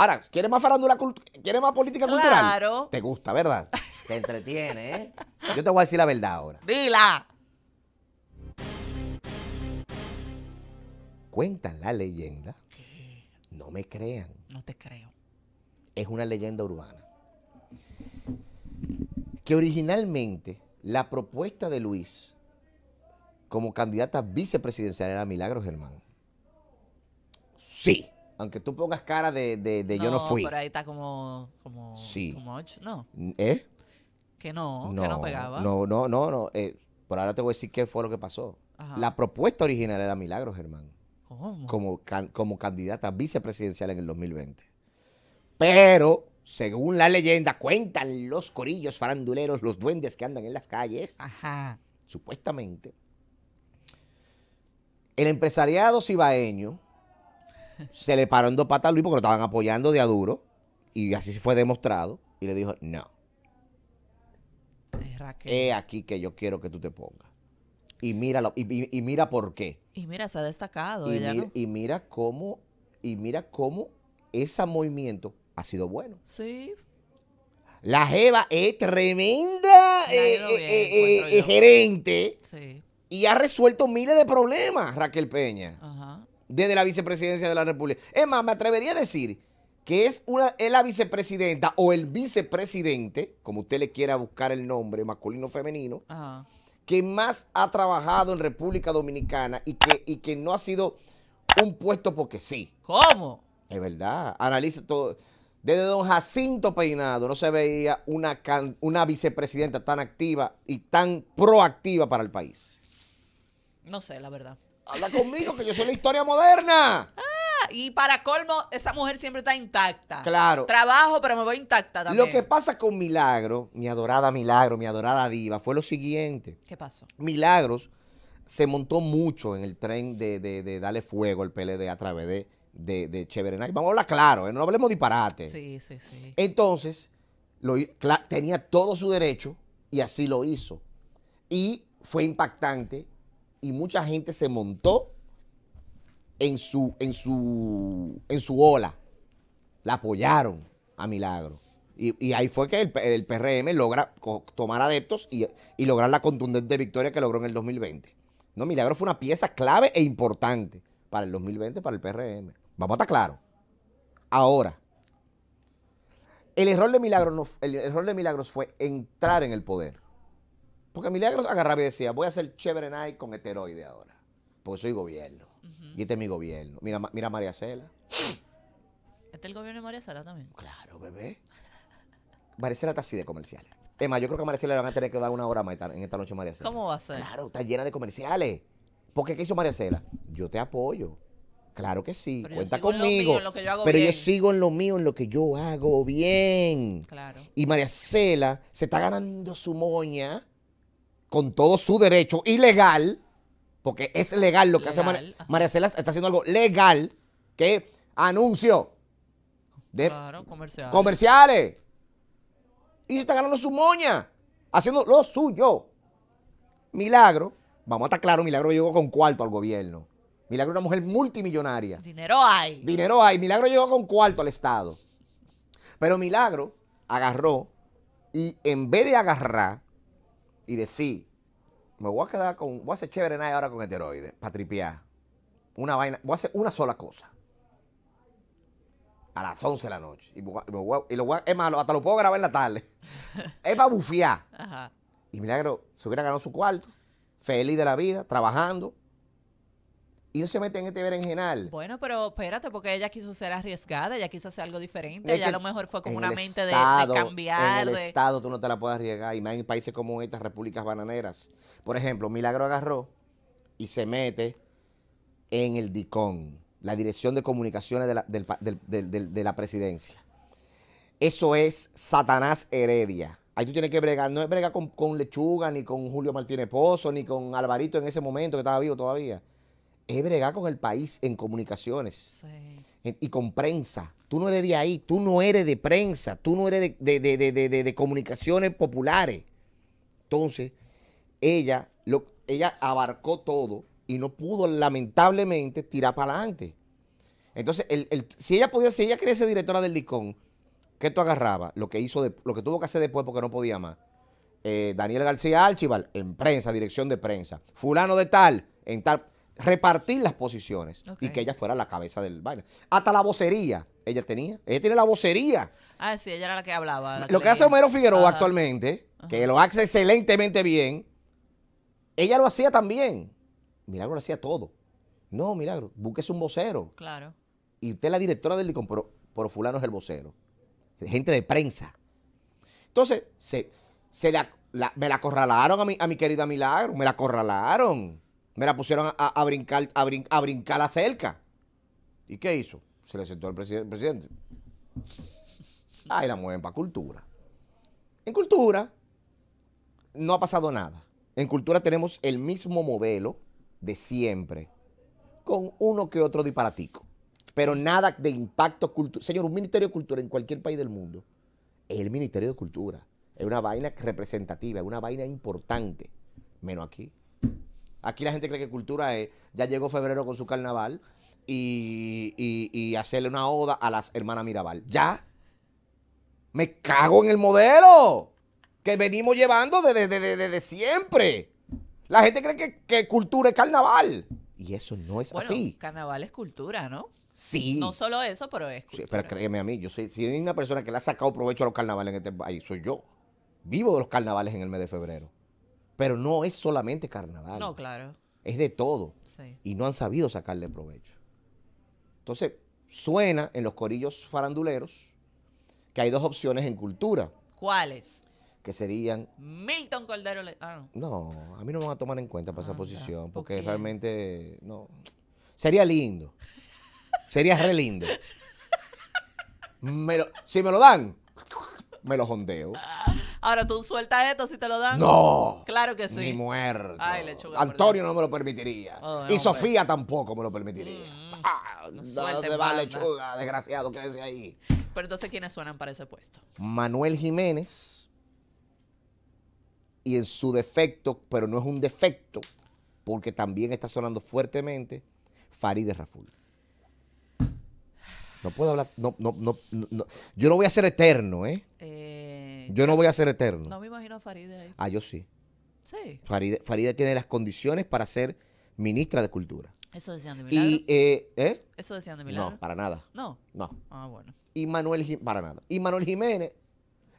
S1: Ahora, ¿quieres más farándula, quieres más política cultural? Claro. Te gusta, ¿verdad? [laughs] Te entretiene, ¿eh? Yo te voy a decir la verdad ahora. Dila. Cuentan la leyenda. ¿Qué? No me crean. No te creo. Es una leyenda urbana. Que originalmente la propuesta de Luis como candidata vicepresidencial era Milagro Germán. Sí aunque tú pongas cara de, de, no, yo no fui. Por
S2: ahí está como, sí. ¿no? ¿Eh? Que no, no, que no pegaba. No,
S1: no, no, no. Eh, por ahora te voy a decir qué fue lo que pasó. La propuesta original era Milagro, Germán. ¿Cómo? Como, como candidata vicepresidencial en el 2020. Pero, según la leyenda, cuentan los corillos faranduleros, los duendes que andan en las calles. Ajá. Supuestamente. El empresariado cibaeño se le paró en dos patas a Luis porque lo estaban apoyando de Aduro Y así se fue demostrado. Y le dijo, no. Es aquí que yo quiero que tú te pongas. Y, míralo, y, y, mira por qué.
S2: Y mira, se ha destacado.
S1: Y, mira, cómo, y mira cómo ese movimiento ha sido bueno. Sí. La Jeva es tremenda
S2: eh, eh,
S6: eh, y
S1: gerente sí. y ha resuelto miles de problemas, Raquel Peña. Ajá desde la vicepresidencia de la República. Es más, me atrevería a decir que es, una, la vicepresidenta o el vicepresidente, como usted le quiera buscar el nombre, masculino o femenino, que más ha trabajado en República Dominicana y que, y que no ha sido un puesto porque sí.
S2: ¿Cómo?
S1: Es verdad, Analiza todo. Desde don Jacinto Peinado no se veía una, una vicepresidenta tan activa y tan proactiva para el país.
S2: No sé, la verdad. Habla conmigo,
S1: que yo soy la historia moderna.
S2: Ah, y para colmo, esa mujer siempre está intacta. Claro. Trabajo, pero me voy intacta también. Lo que
S1: pasa con Milagro, mi adorada Milagro, mi adorada diva, fue lo siguiente. ¿Qué pasó? Milagros se montó mucho en el tren de, de, darle fuego al PLD a través de, de, de Vamos a hablar claro, ¿eh? no hablemos disparate.
S2: Sí, sí, sí.
S1: Entonces, lo, tenía todo su derecho y así lo hizo. Y fue impactante y mucha gente se montó en su, en su, en su ola. La apoyaron a Milagro. Y, ahí fue que el, PRM logra tomar adeptos y, lograr la contundente victoria que logró en el 2020. No, Milagro fue una pieza clave e importante para el 2020, para el PRM. Vamos a estar claros. Ahora, el error de Milagro el error de Milagros fue entrar en el poder. Porque Milagros agarraba y decía, voy a hacer chévere night con heteroide ahora. Porque soy gobierno. Y este es mi gobierno. Mira, mira María Cela. ¿Este es el
S2: gobierno de María Cela también? Claro,
S1: bebé. María Cela está así de comerciales. Es más, yo creo que a María Cela le van a tener que dar una hora más en esta noche María Cela. ¿Cómo va a ser? Claro, está llena de comerciales. Porque ¿qué hizo María Cela? Yo te apoyo. Claro que sí, cuenta conmigo. pero yo sigo en lo mío, en lo que yo hago bien. Claro. Y María Cela se está ganando su moña con todo su derecho ilegal, porque es legal lo que hace María Cela, está haciendo algo legal, que anuncio de comerciales. Y se está ganando su moña, haciendo lo suyo. Milagro, vamos a estar claro, Milagro llegó con cuarto al gobierno. Milagro es una mujer multimillonaria.
S2: Dinero hay.
S1: Dinero hay. Milagro llegó con cuarto al Estado. Pero Milagro agarró y en vez de agarrar y decir, me voy a quedar con, voy a hacer chévere nada ahora con esteroides, para tripear. Una vaina, voy a hacer una sola cosa. A las 11 de la noche. Y, lo voy es más, hasta lo puedo grabar en la tarde. [laughs] es para bufiar. Y Milagro se hubiera ganado su cuarto, feliz de la vida, trabajando, ellos se meten en este berenjenal.
S2: Bueno, pero espérate, porque ella quiso ser arriesgada, ella quiso hacer algo diferente. Ella a lo mejor fue con una mente de, cambiar. En el Estado
S1: tú no te la puedes arriesgar, y más en países como estas, repúblicas bananeras. Por ejemplo, Milagro agarró y se mete en el DICON, la Dirección de Comunicaciones de la, Presidencia. Eso es Satanás Heredia. Ahí tú tienes que bregar, no es bregar con, con Lechuga, ni con Julio Martínez Pozo, ni con Alvarito en ese momento que estaba vivo todavía es bregar con el país en comunicaciones y con prensa. Tú no eres de ahí, tú no eres de prensa, tú no eres de, comunicaciones populares. Entonces, ella, lo, ella abarcó todo y no pudo lamentablemente tirar para adelante. Entonces, si ella podía, si ella quería ser directora del licón ¿qué tú agarraba Lo que hizo, lo que tuvo que hacer después porque no podía más. Eh, Daniel García Archival, en prensa, dirección de prensa. Fulano de tal, en tal repartir las posiciones y que ella fuera la cabeza del baile. Hasta la vocería ella tenía. Ella tiene la vocería.
S2: Ah, sí, ella era la que hablaba. lo que, hace Homero Figueroa
S1: actualmente, que lo hace excelentemente bien, ella lo hacía también. Milagro lo hacía todo. No, Milagro, busques un vocero. Claro. Y usted es la directora del DICOM, pero, fulano es el vocero. Gente de prensa. Entonces, se, se la, me la acorralaron a mi, a mi querida Milagro, me la acorralaron me la pusieron a, brincar, a, brincar la cerca. ¿Y qué hizo? Se le sentó al presidente. Ahí la mueven para cultura. En cultura no ha pasado nada. En cultura tenemos el mismo modelo de siempre, con uno que otro disparatico. Pero nada de impacto cultural. Señor, un Ministerio de Cultura en cualquier país del mundo es el Ministerio de Cultura. Es una vaina representativa, es una vaina importante. Menos aquí. Aquí la gente cree que cultura es, ya llegó febrero con su carnaval y, hacerle una oda a las hermanas Mirabal. Ya. Me cago en el modelo que venimos llevando desde, siempre. La gente cree que, cultura es carnaval. Y eso no es bueno, así.
S2: Carnaval es cultura, ¿no? Sí. No solo eso, pero es
S1: cultura. pero créeme a mí, yo soy, si hay una persona que le ha sacado provecho a los carnavales en este país, soy yo. Vivo de los carnavales en el mes de febrero. Pero no es solamente carnaval. No, claro. Es de todo. Y no han sabido sacarle provecho. Entonces, suena en los corillos faranduleros que hay dos opciones en cultura.
S2: ¿Cuáles?
S1: Que serían...
S2: Milton Cordero... Ah,
S1: no. a mí no me van a tomar en cuenta para esa ah, posición, porque realmente no... Sería lindo. Sería re lindo. [laughs] si me lo dan, me lo jondeo. Ah.
S2: Ahora tú sueltas esto si
S1: te lo dan. No. Claro que sí. Ni muerto. Antonio no me lo permitiría. Oh, y Sofía tampoco me lo permitiría. ¿Dónde mm. Ah, no lechuga, desgraciado? Quédese ahí.
S2: Pero entonces, ¿quiénes suenan para ese puesto?
S1: Manuel Jiménez. Y en su defecto, pero no es un defecto, porque también está sonando fuertemente, Farideh Raful. No puedo hablar, no, no, no, no, yo no voy a ser eterno, ¿eh? eh yo no voy a ser eterno. No
S2: me imagino a Faride ahí. Ah, yo sí. Sí.
S1: Farideh tiene las condiciones para ser ministra de Cultura. Eso decían de Milagro. Y, eh, eh, Eso decían de Milagro. No, para nada. No. No. Ah, bueno. Y Manuel Jiménez, para nada. Y Manuel Jiménez,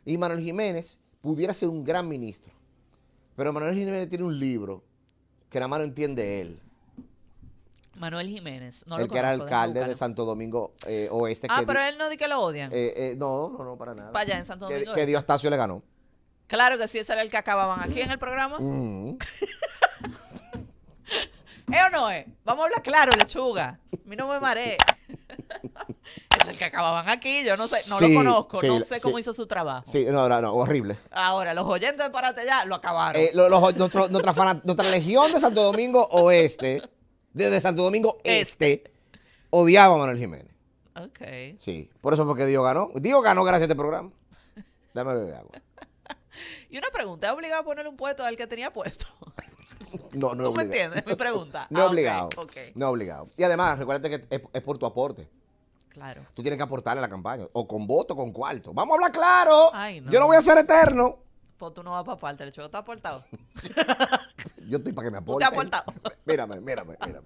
S1: y Manuel Jiménez pudiera ser un gran ministro. Pero Manuel Jiménez tiene un libro que la mano entiende él.
S2: Manuel Jiménez. No el que era alcalde de
S1: Santo Domingo eh, Oeste. Ah, pero él no di que lo odian. Eh, eh, no, no, no, para nada. Para allá en Santo Domingo. Que, que Dios Tacio le ganó.
S2: Claro que sí, ese era el que acababan aquí en el programa. [laughs]
S1: ¿Eh
S2: o no es? Vamos a hablar claro, lechuga. A mí no me mareé. [laughs] es el que acababan aquí, yo no sé, no lo conozco, no sé cómo hizo su trabajo.
S1: Sí, no, no, no, horrible.
S2: Ahora, los oyentes de Parate ya lo acabaron.
S1: los, nuestra legión de Santo Domingo Oeste desde Santo Domingo este. este, odiaba a Manuel Jiménez. Ok. Sí, por eso fue que Dios ganó. Dios ganó gracias a este programa. Dame bebé agua. [laughs]
S2: Y una pregunta, ¿es obligado a ponerle un puesto al que tenía puesto? [laughs]
S1: No, no es obligado. me entiendes? Mi pregunta. [laughs] No es ah, obligado. No obligado. Y además, recuérdate que es, por tu aporte. Claro. Tú tienes que aportarle a la campaña, o con voto, con cuarto. Vamos a
S2: hablar claro. Ay, no. Yo no voy a ser eterno. Pues tú no vas para parte, el tú has aportado
S1: yo estoy para que me aporten. ¿Te ha [laughs] Mírame, mírame, mírame.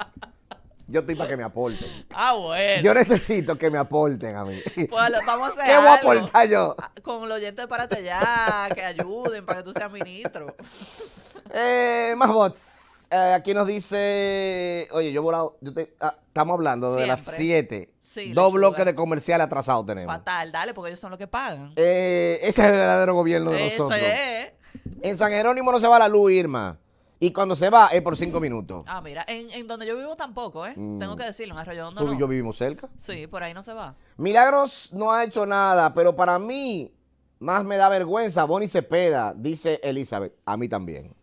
S1: Yo estoy para que me aporten.
S2: Ah, bueno. Yo
S1: necesito que me aporten a mí. Pues,
S2: vamos a hacer ¿Qué voy a aportar yo? Con los oyentes para allá, que ayuden para que tú seas ministro.
S1: Eh, más bots. Eh, aquí nos dice. Oye, yo he volado. Ah, estamos hablando de las 7. Sí, Dos bloques de comerciales atrasados tenemos.
S2: Fatal, dale, porque ellos son los que pagan.
S1: Eh, ese es el verdadero gobierno de nosotros. Eso Es. En San Jerónimo no se va la luz, Irma y cuando se va es por cinco minutos.
S2: Ah, mira, en, en donde yo vivo tampoco, ¿eh? Mm. Tengo que decirlo, en Arroyo no. ¿Tú y yo vivimos cerca? Sí, por ahí no se va.
S1: Milagros no ha hecho nada, pero para mí más me da vergüenza Bonnie Cepeda, dice Elizabeth. A mí también.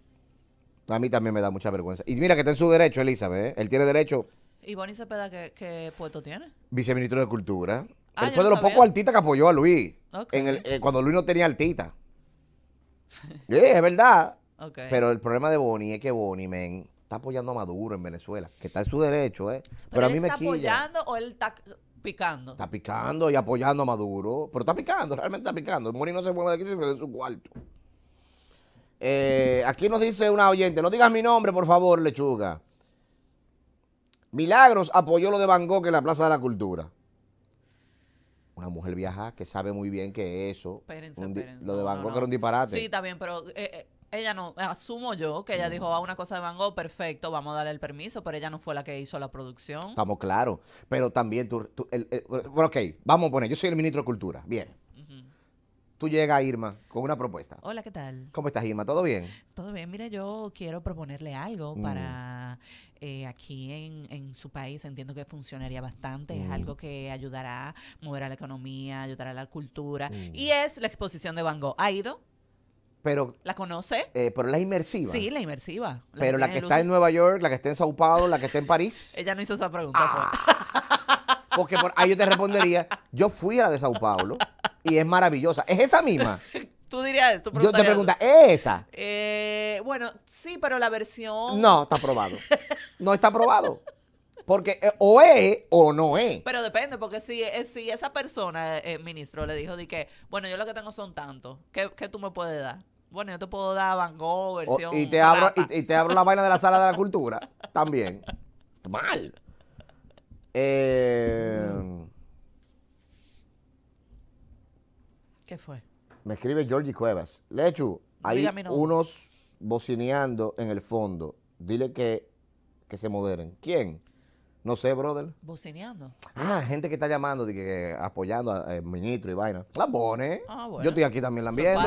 S1: A mí también me da mucha vergüenza. Y mira que está en su derecho, Elizabeth. ¿eh? Él tiene derecho.
S2: ¿Y Bonnie Cepeda qué, qué puesto tiene?
S1: Viceministro de Cultura. Ah, Él fue de los pocos artistas que apoyó a Luis. Ok. En el, eh, cuando Luis no tenía artista. [laughs] Sí, es verdad. Pero el problema de Boni es que Boni, está apoyando a Maduro en Venezuela, que está en su derecho, ¿eh? Pero, a mí me está apoyando
S2: o él está picando?
S1: Está picando y apoyando a Maduro, pero está picando, realmente está picando. Bonnie no se mueve de aquí, se queda en su cuarto. Eh, aquí nos dice una oyente, no digas mi nombre, por favor, lechuga. Milagros apoyó lo de Van Gogh en la Plaza de la Cultura. Una mujer viaja que sabe muy bien que eso, espérense, lo de Van Gogh era un disparate. Sí, está
S2: bien, pero eh, eh, ella no, asumo yo que ella dijo, ah, una cosa de Van Gogh, perfecto, vamos a darle el permiso, pero ella no fue la que hizo la producción.
S1: Estamos claros, pero también tú, eh, bueno, ok, vamos a poner, yo soy el ministro de Cultura, bien. Tú llegas, Irma, con una propuesta. Hola, ¿qué tal? ¿Cómo estás, Irma? ¿Todo bien?
S2: Todo bien. mire, yo quiero proponerle algo mm. para eh, aquí en, su país entiendo que funcionaría bastante, es mm. algo que ayudará a mover a la economía, ayudará a la cultura, mm. y es la exposición de Van Gogh. ¿Ha ido? Pero, ¿La conoce?
S1: Eh, pero la inmersiva. Sí,
S2: la inmersiva. pero la que está en
S1: Nueva York, la que está en Sao Paulo, la que está en París.
S2: [laughs] Ella no hizo esa pregunta. Ah. Pues.
S1: [laughs] Porque por, ahí yo te respondería, yo fui a la de Sao Paulo y es maravillosa. Es esa misma. [laughs]
S2: Tú dirías, Yo te pregunto,
S1: ¿es esa?
S2: Eh, bueno, sí, pero la versión... No,
S1: está aprobado. No está aprobado. Porque eh, o es o no es.
S2: Pero depende, porque si, si esa persona, eh, ministro, le dijo de que, bueno, yo lo que tengo son tantos, ¿qué, ¿qué, tú me puedes dar? Bueno, yo te puedo dar Van Gogh, versión. y, te abro,
S1: y, te abro la [laughs] vaina de la sala de la cultura también. [laughs] Mal. Eh, ¿Qué fue? Me escribe Georgie Cuevas. Lechu, hay unos bocineando en el fondo. Dile que, se moderen. ¿Quién? No sé, brother.
S2: Bocineando.
S1: Ah, gente que está llamando, de apoyando al ministro y vaina. Lambones. Ah, yo estoy aquí también lambiendo.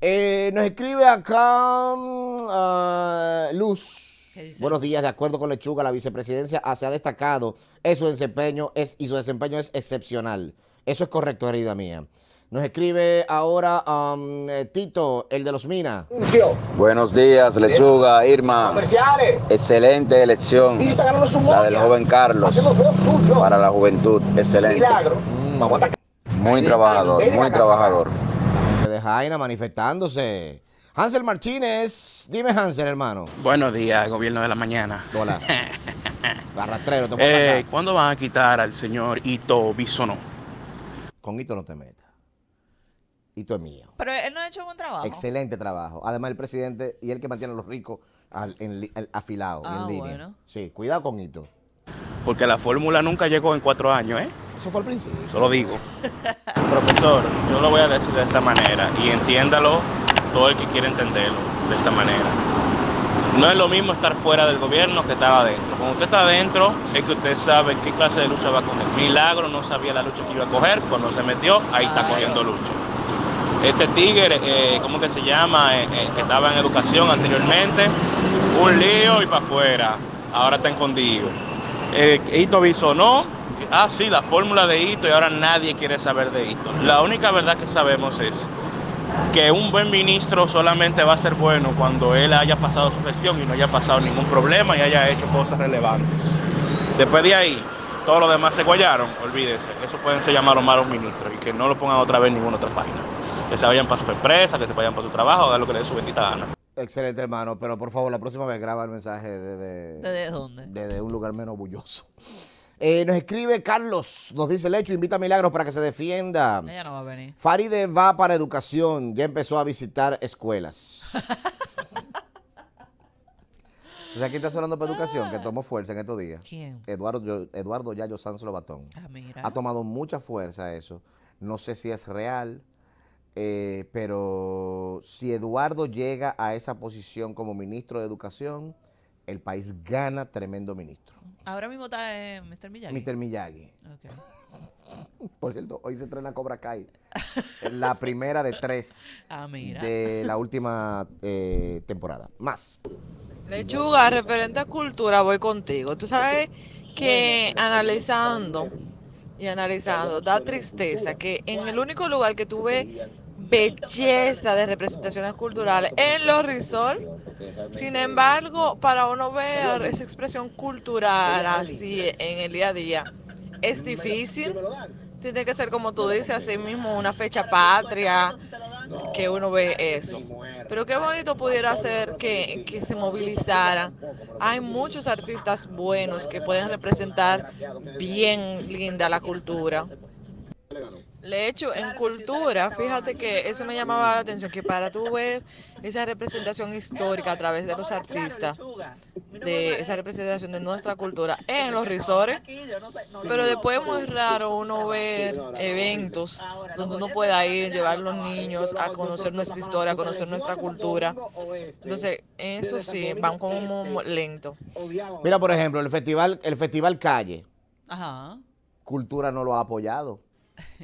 S1: Eh, nos escribe acá mm, ah, Luz. Buenos días, de acuerdo con Lechuga, la vicepresidencia ah, se ha destacado su desempeño es, y su desempeño es excepcional. Eso es correcto, herida mía. Nos escribe ahora um, eh, Tito, el de los Minas. Buenos días, Lechuga, Irma. Excelente elección. La del joven Carlos. Para la juventud, excelente.
S3: Muy trabajador, muy trabajador
S1: de Jaina manifestándose. Hansel Martínez, dime Hansel, hermano.
S3: Buenos días, gobierno de la mañana. Hola.
S1: [laughs] barrastrero te
S3: eh, ¿Cuándo van a quitar al señor Ito Bisono?
S1: Con Ito no te metas. Ito es mío.
S2: Pero él no ha hecho buen trabajo.
S1: Excelente trabajo. Además, el presidente y el que mantiene a los ricos al, en, afilado, ah, línea. Sí, cuidado
S3: con Ito porque la fórmula nunca llegó en cuatro años, ¿eh? Eso fue al principio. Eso lo digo. Profesor, yo lo voy a decir de esta manera y entiéndalo todo el que quiera entenderlo de esta manera. No es lo mismo estar fuera del gobierno que estar adentro. Cuando usted está adentro es que usted sabe qué clase de lucha va a coger. Milagro no sabía la lucha que iba a coger, cuando se metió, ahí está cogiendo lucha. Este tigre, eh, ¿cómo que se llama? Eh, eh, estaba en educación anteriormente, un lío y para afuera. Ahora está escondido eh, Ito no. Ah, sí, la fórmula de hito y ahora nadie quiere saber de Hito. La única verdad que sabemos es que un buen ministro solamente va a ser bueno cuando él haya pasado su gestión y no haya pasado ningún problema y haya hecho cosas relevantes. Después de ahí, todos los demás se guayaron, olvídense. Eso pueden ser llamados malos ministros y que no lo pongan otra vez en ninguna otra página. Que se vayan para su empresa, que se vayan para su trabajo, hagan lo que le dé su bendita gana.
S1: Excelente, hermano. Pero por favor, la próxima vez graba el mensaje desde. ¿Desde dónde? Desde un lugar menos bulloso. Eh, nos escribe Carlos, nos dice el hecho, invita a Milagros para que se defienda. Ella no va a venir. Faride va para educación, ya empezó a visitar escuelas. o sea, ¿quién está hablando para educación? Que ah. tomó fuerza en estos días. ¿Quién? Eduardo, Eduardo Yayo Sanz Lobatón. Ah, mira. Ha tomado mucha fuerza eso. No sé si es real. Eh, pero si Eduardo llega a esa posición como ministro de Educación, el país gana tremendo ministro.
S2: Ahora mismo está eh, Mr. Miyagi. Mr.
S1: Miyagi. [laughs] Por cierto, hoy se entrena Cobra Kai. la primera de tres [laughs]
S2: ah, de
S1: la última eh, temporada. Más.
S6: Lechuga,
S1: referente a cultura, voy contigo.
S2: Tú
S6: sabes que analizando y analizando, da tristeza que en el único lugar que tuve ves belleza de representaciones culturales en los resorts. Sin embargo, para uno ver esa expresión cultural así en el día a día, es difícil. Tiene que ser, como tú dices, así mismo una fecha patria, que uno ve eso. Pero qué bonito pudiera ser que, que, se movilizara. Hay muchos artistas buenos que pueden representar bien linda la cultura. De hecho, en cultura, fíjate que eso me llamaba la atención, que para tú ver esa representación histórica a través de los artistas, de esa eh, representación de eh, nuestra [laughs] cultura en los risores,
S4: pero después es muy raro
S6: uno ver eventos donde uno pueda ir, llevar a los niños a conocer nuestra historia, a conocer nuestra cultura. Entonces, eso sí, van como este, lento.
S1: Mira, por ejemplo, el festival, el festival Calle. Cultura no lo ha apoyado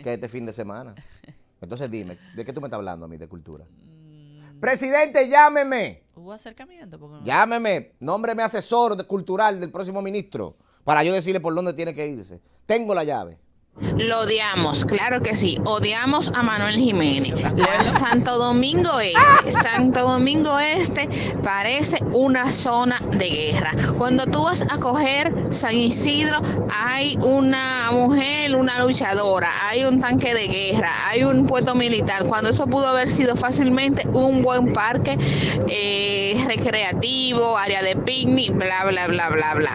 S1: que este fin de semana. [laughs] Entonces dime, ¿de qué tú me estás hablando a mí de cultura? Mm. Presidente, llámeme.
S2: Hubo acercamiento.
S1: Llámeme, nómbreme asesor cultural del próximo ministro para yo decirle por dónde tiene que irse. Tengo la llave. Lo odiamos, claro
S6: que sí. Odiamos a Manuel Jiménez. Santo Domingo Este. [laughs] Santo Domingo Este parece una zona de guerra. Cuando tú vas a coger San Isidro, hay una mujer, una luchadora, hay un tanque de guerra, hay un puesto militar. Cuando eso pudo haber sido fácilmente un buen parque eh, recreativo, área de picnic, bla, bla, bla, bla, bla.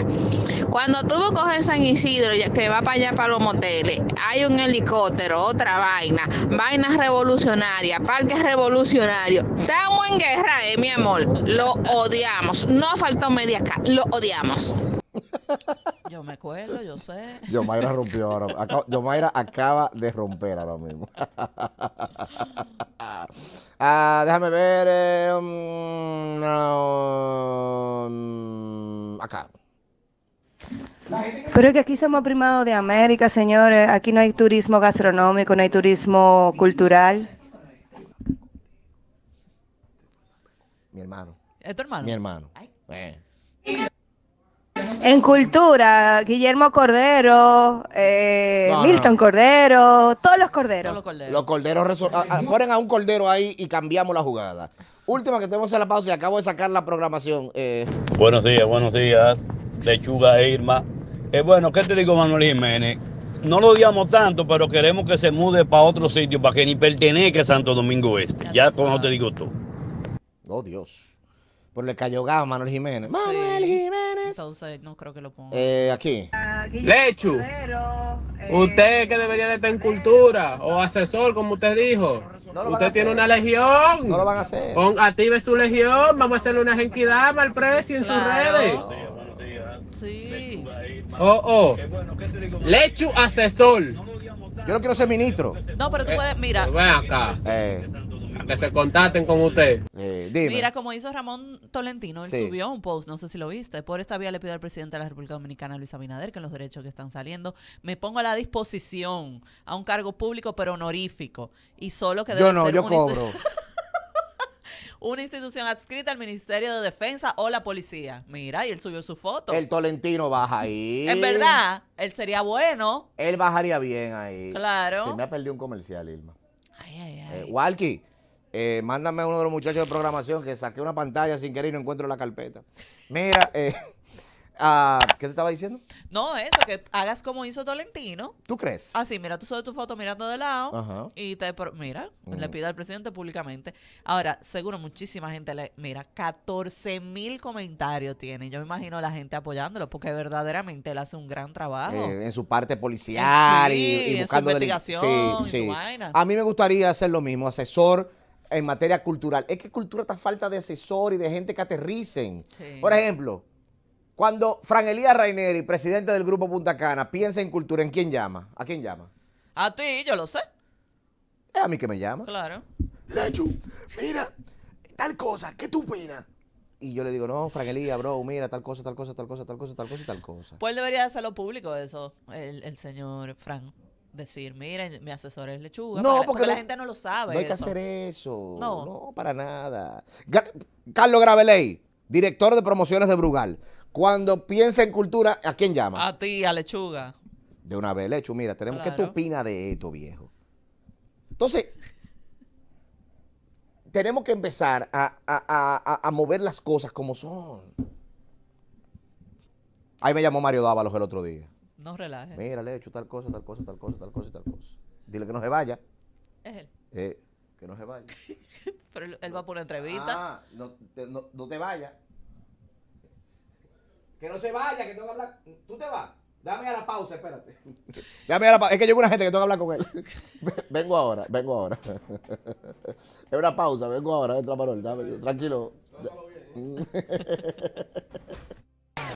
S6: Cuando tú coges San Isidro, que va para allá para los moteles, hay un helicóptero, otra vaina, vainas revolucionaria, parques revolucionarios. Estamos en guerra, eh, mi amor. Lo odiamos. No faltó media acá, lo odiamos.
S2: [laughs] Yo me acuerdo, yo sé.
S1: Yomaira rompió ahora. Acaba, Yomaira acaba de romper ahora mismo. [laughs] ah, déjame ver. Eh, mm,
S4: mm, acá. Creo que aquí somos primados de América, señores. Aquí no hay turismo gastronómico, no hay turismo cultural.
S1: Mi hermano. ¿Es tu hermano? Mi hermano. Eh.
S4: En cultura, Guillermo Cordero, eh, Milton Cordero, todos los corderos.
S1: los corderos, los a, a un cordero ahí y cambiamos la jugada. Última que tenemos en la pausa y acabo de sacar la programación. Eh.
S3: Buenos días, buenos días. Lechuga e Irma. Eh, bueno, ¿qué te digo, Manuel Jiménez? No lo odiamos tanto, pero queremos que se mude para otro sitio, para que ni pertenezca a Santo Domingo Este. Ya, como te digo tú.
S1: Oh, Dios. Por pues le cayó Manuel Jiménez.
S3: Manuel Jiménez. Entonces, no creo que lo ponga.
S1: Eh, aquí. Lechu. usted que debería de estar en cultura o asesor, como usted dijo. Usted tiene una legión. No lo van a hacer. active su legión. Vamos a hacerle una genquidama al precio en sus redes
S3: sí.
S1: Oh, oh. Lechu asesor. Yo no quiero ser ministro.
S2: No, pero tú puedes, mira.
S1: Eh. que se contacten con usted. Eh, mira,
S2: como hizo Ramón Tolentino, él subió un post, no sé si lo viste. Por esta vía le pido al presidente de la República Dominicana, Luis Abinader, que los derechos que están saliendo, me pongo a la disposición a un cargo público, pero honorífico. Y solo que debe Yo no, yo cobro. [laughs] una institución adscrita al Ministerio de Defensa o la Policía. Mira, y él subió su foto. El
S1: Tolentino baja ahí. En verdad,
S2: él sería bueno.
S1: Él bajaría bien ahí. Claro. Se me ha perdido un comercial, Irma. Ay, ay, eh, ay. Eh, mándame a uno de los muchachos de programación que saqué una pantalla sin querer y no encuentro la carpeta. Mira, eh. [laughs] Ah, ¿Qué te estaba diciendo?
S2: No, eso, que hagas como hizo Tolentino. ¿Tú crees? Así, ah, mira, tú subes tu foto mirando de lado y te... Mira, le mm. pido al presidente públicamente. Ahora, seguro muchísima gente le... Mira, 14 mil comentarios tiene. Yo me imagino la gente apoyándolo porque verdaderamente él hace un gran trabajo. Eh, en
S1: su parte policial eh, y- en su buscando investigación, Sí, su A mí me gustaría hacer lo mismo, asesor en materia cultural. Es que cultura está falta de asesor y de gente que aterricen. Por ejemplo, cuando Fran Elías Raineri, presidente del Grupo Punta Cana, piensa en cultura, ¿en quién llama? ¿A quién llama?
S2: A ti, yo lo sé.
S1: Es a mí que me llama.
S5: Claro. Lechu, mira, tal cosa,
S1: ¿qué tú opinas? Y yo le digo, no, Franelía, bro, mira, tal cosa, tal cosa, tal cosa, tal cosa, tal cosa tal cosa.
S2: Pues debería hacerlo público eso, el, señor Fran. Decir, mira, mi asesor es lechuga. No, porque, la gente no lo sabe. No hay que hacer
S1: eso. No. No, para nada. Carlos Graveley, director de promociones de Brugal. Cuando piensa en cultura, ¿a quién llama?
S2: A ti, a Lechuga.
S1: De una vez, Lechu, mira, tenemos que tú opinas de esto, viejo. Entonces, tenemos que empezar a, mover las cosas como son. Ahí me llamó Mario Dávalos el otro día. No relajes. Mira, Lechu, tal cosa, tal cosa, tal cosa, tal cosa, tal cosa. Dile que no se vaya. Es él. Eh, que no se vaya. [laughs] Pero él va por la entrevista. Ah, no, no, no te vayas. Que no se vaya, que tengo que hablar. Tú te vas. Dame a la pausa, espérate. [laughs] Dame a la pausa. Es que llegó una gente que tengo que hablar con él. [laughs] vengo ahora, vengo ahora. [laughs] es una pausa, vengo ahora, entra palabra tranquilo. bien. ¿eh?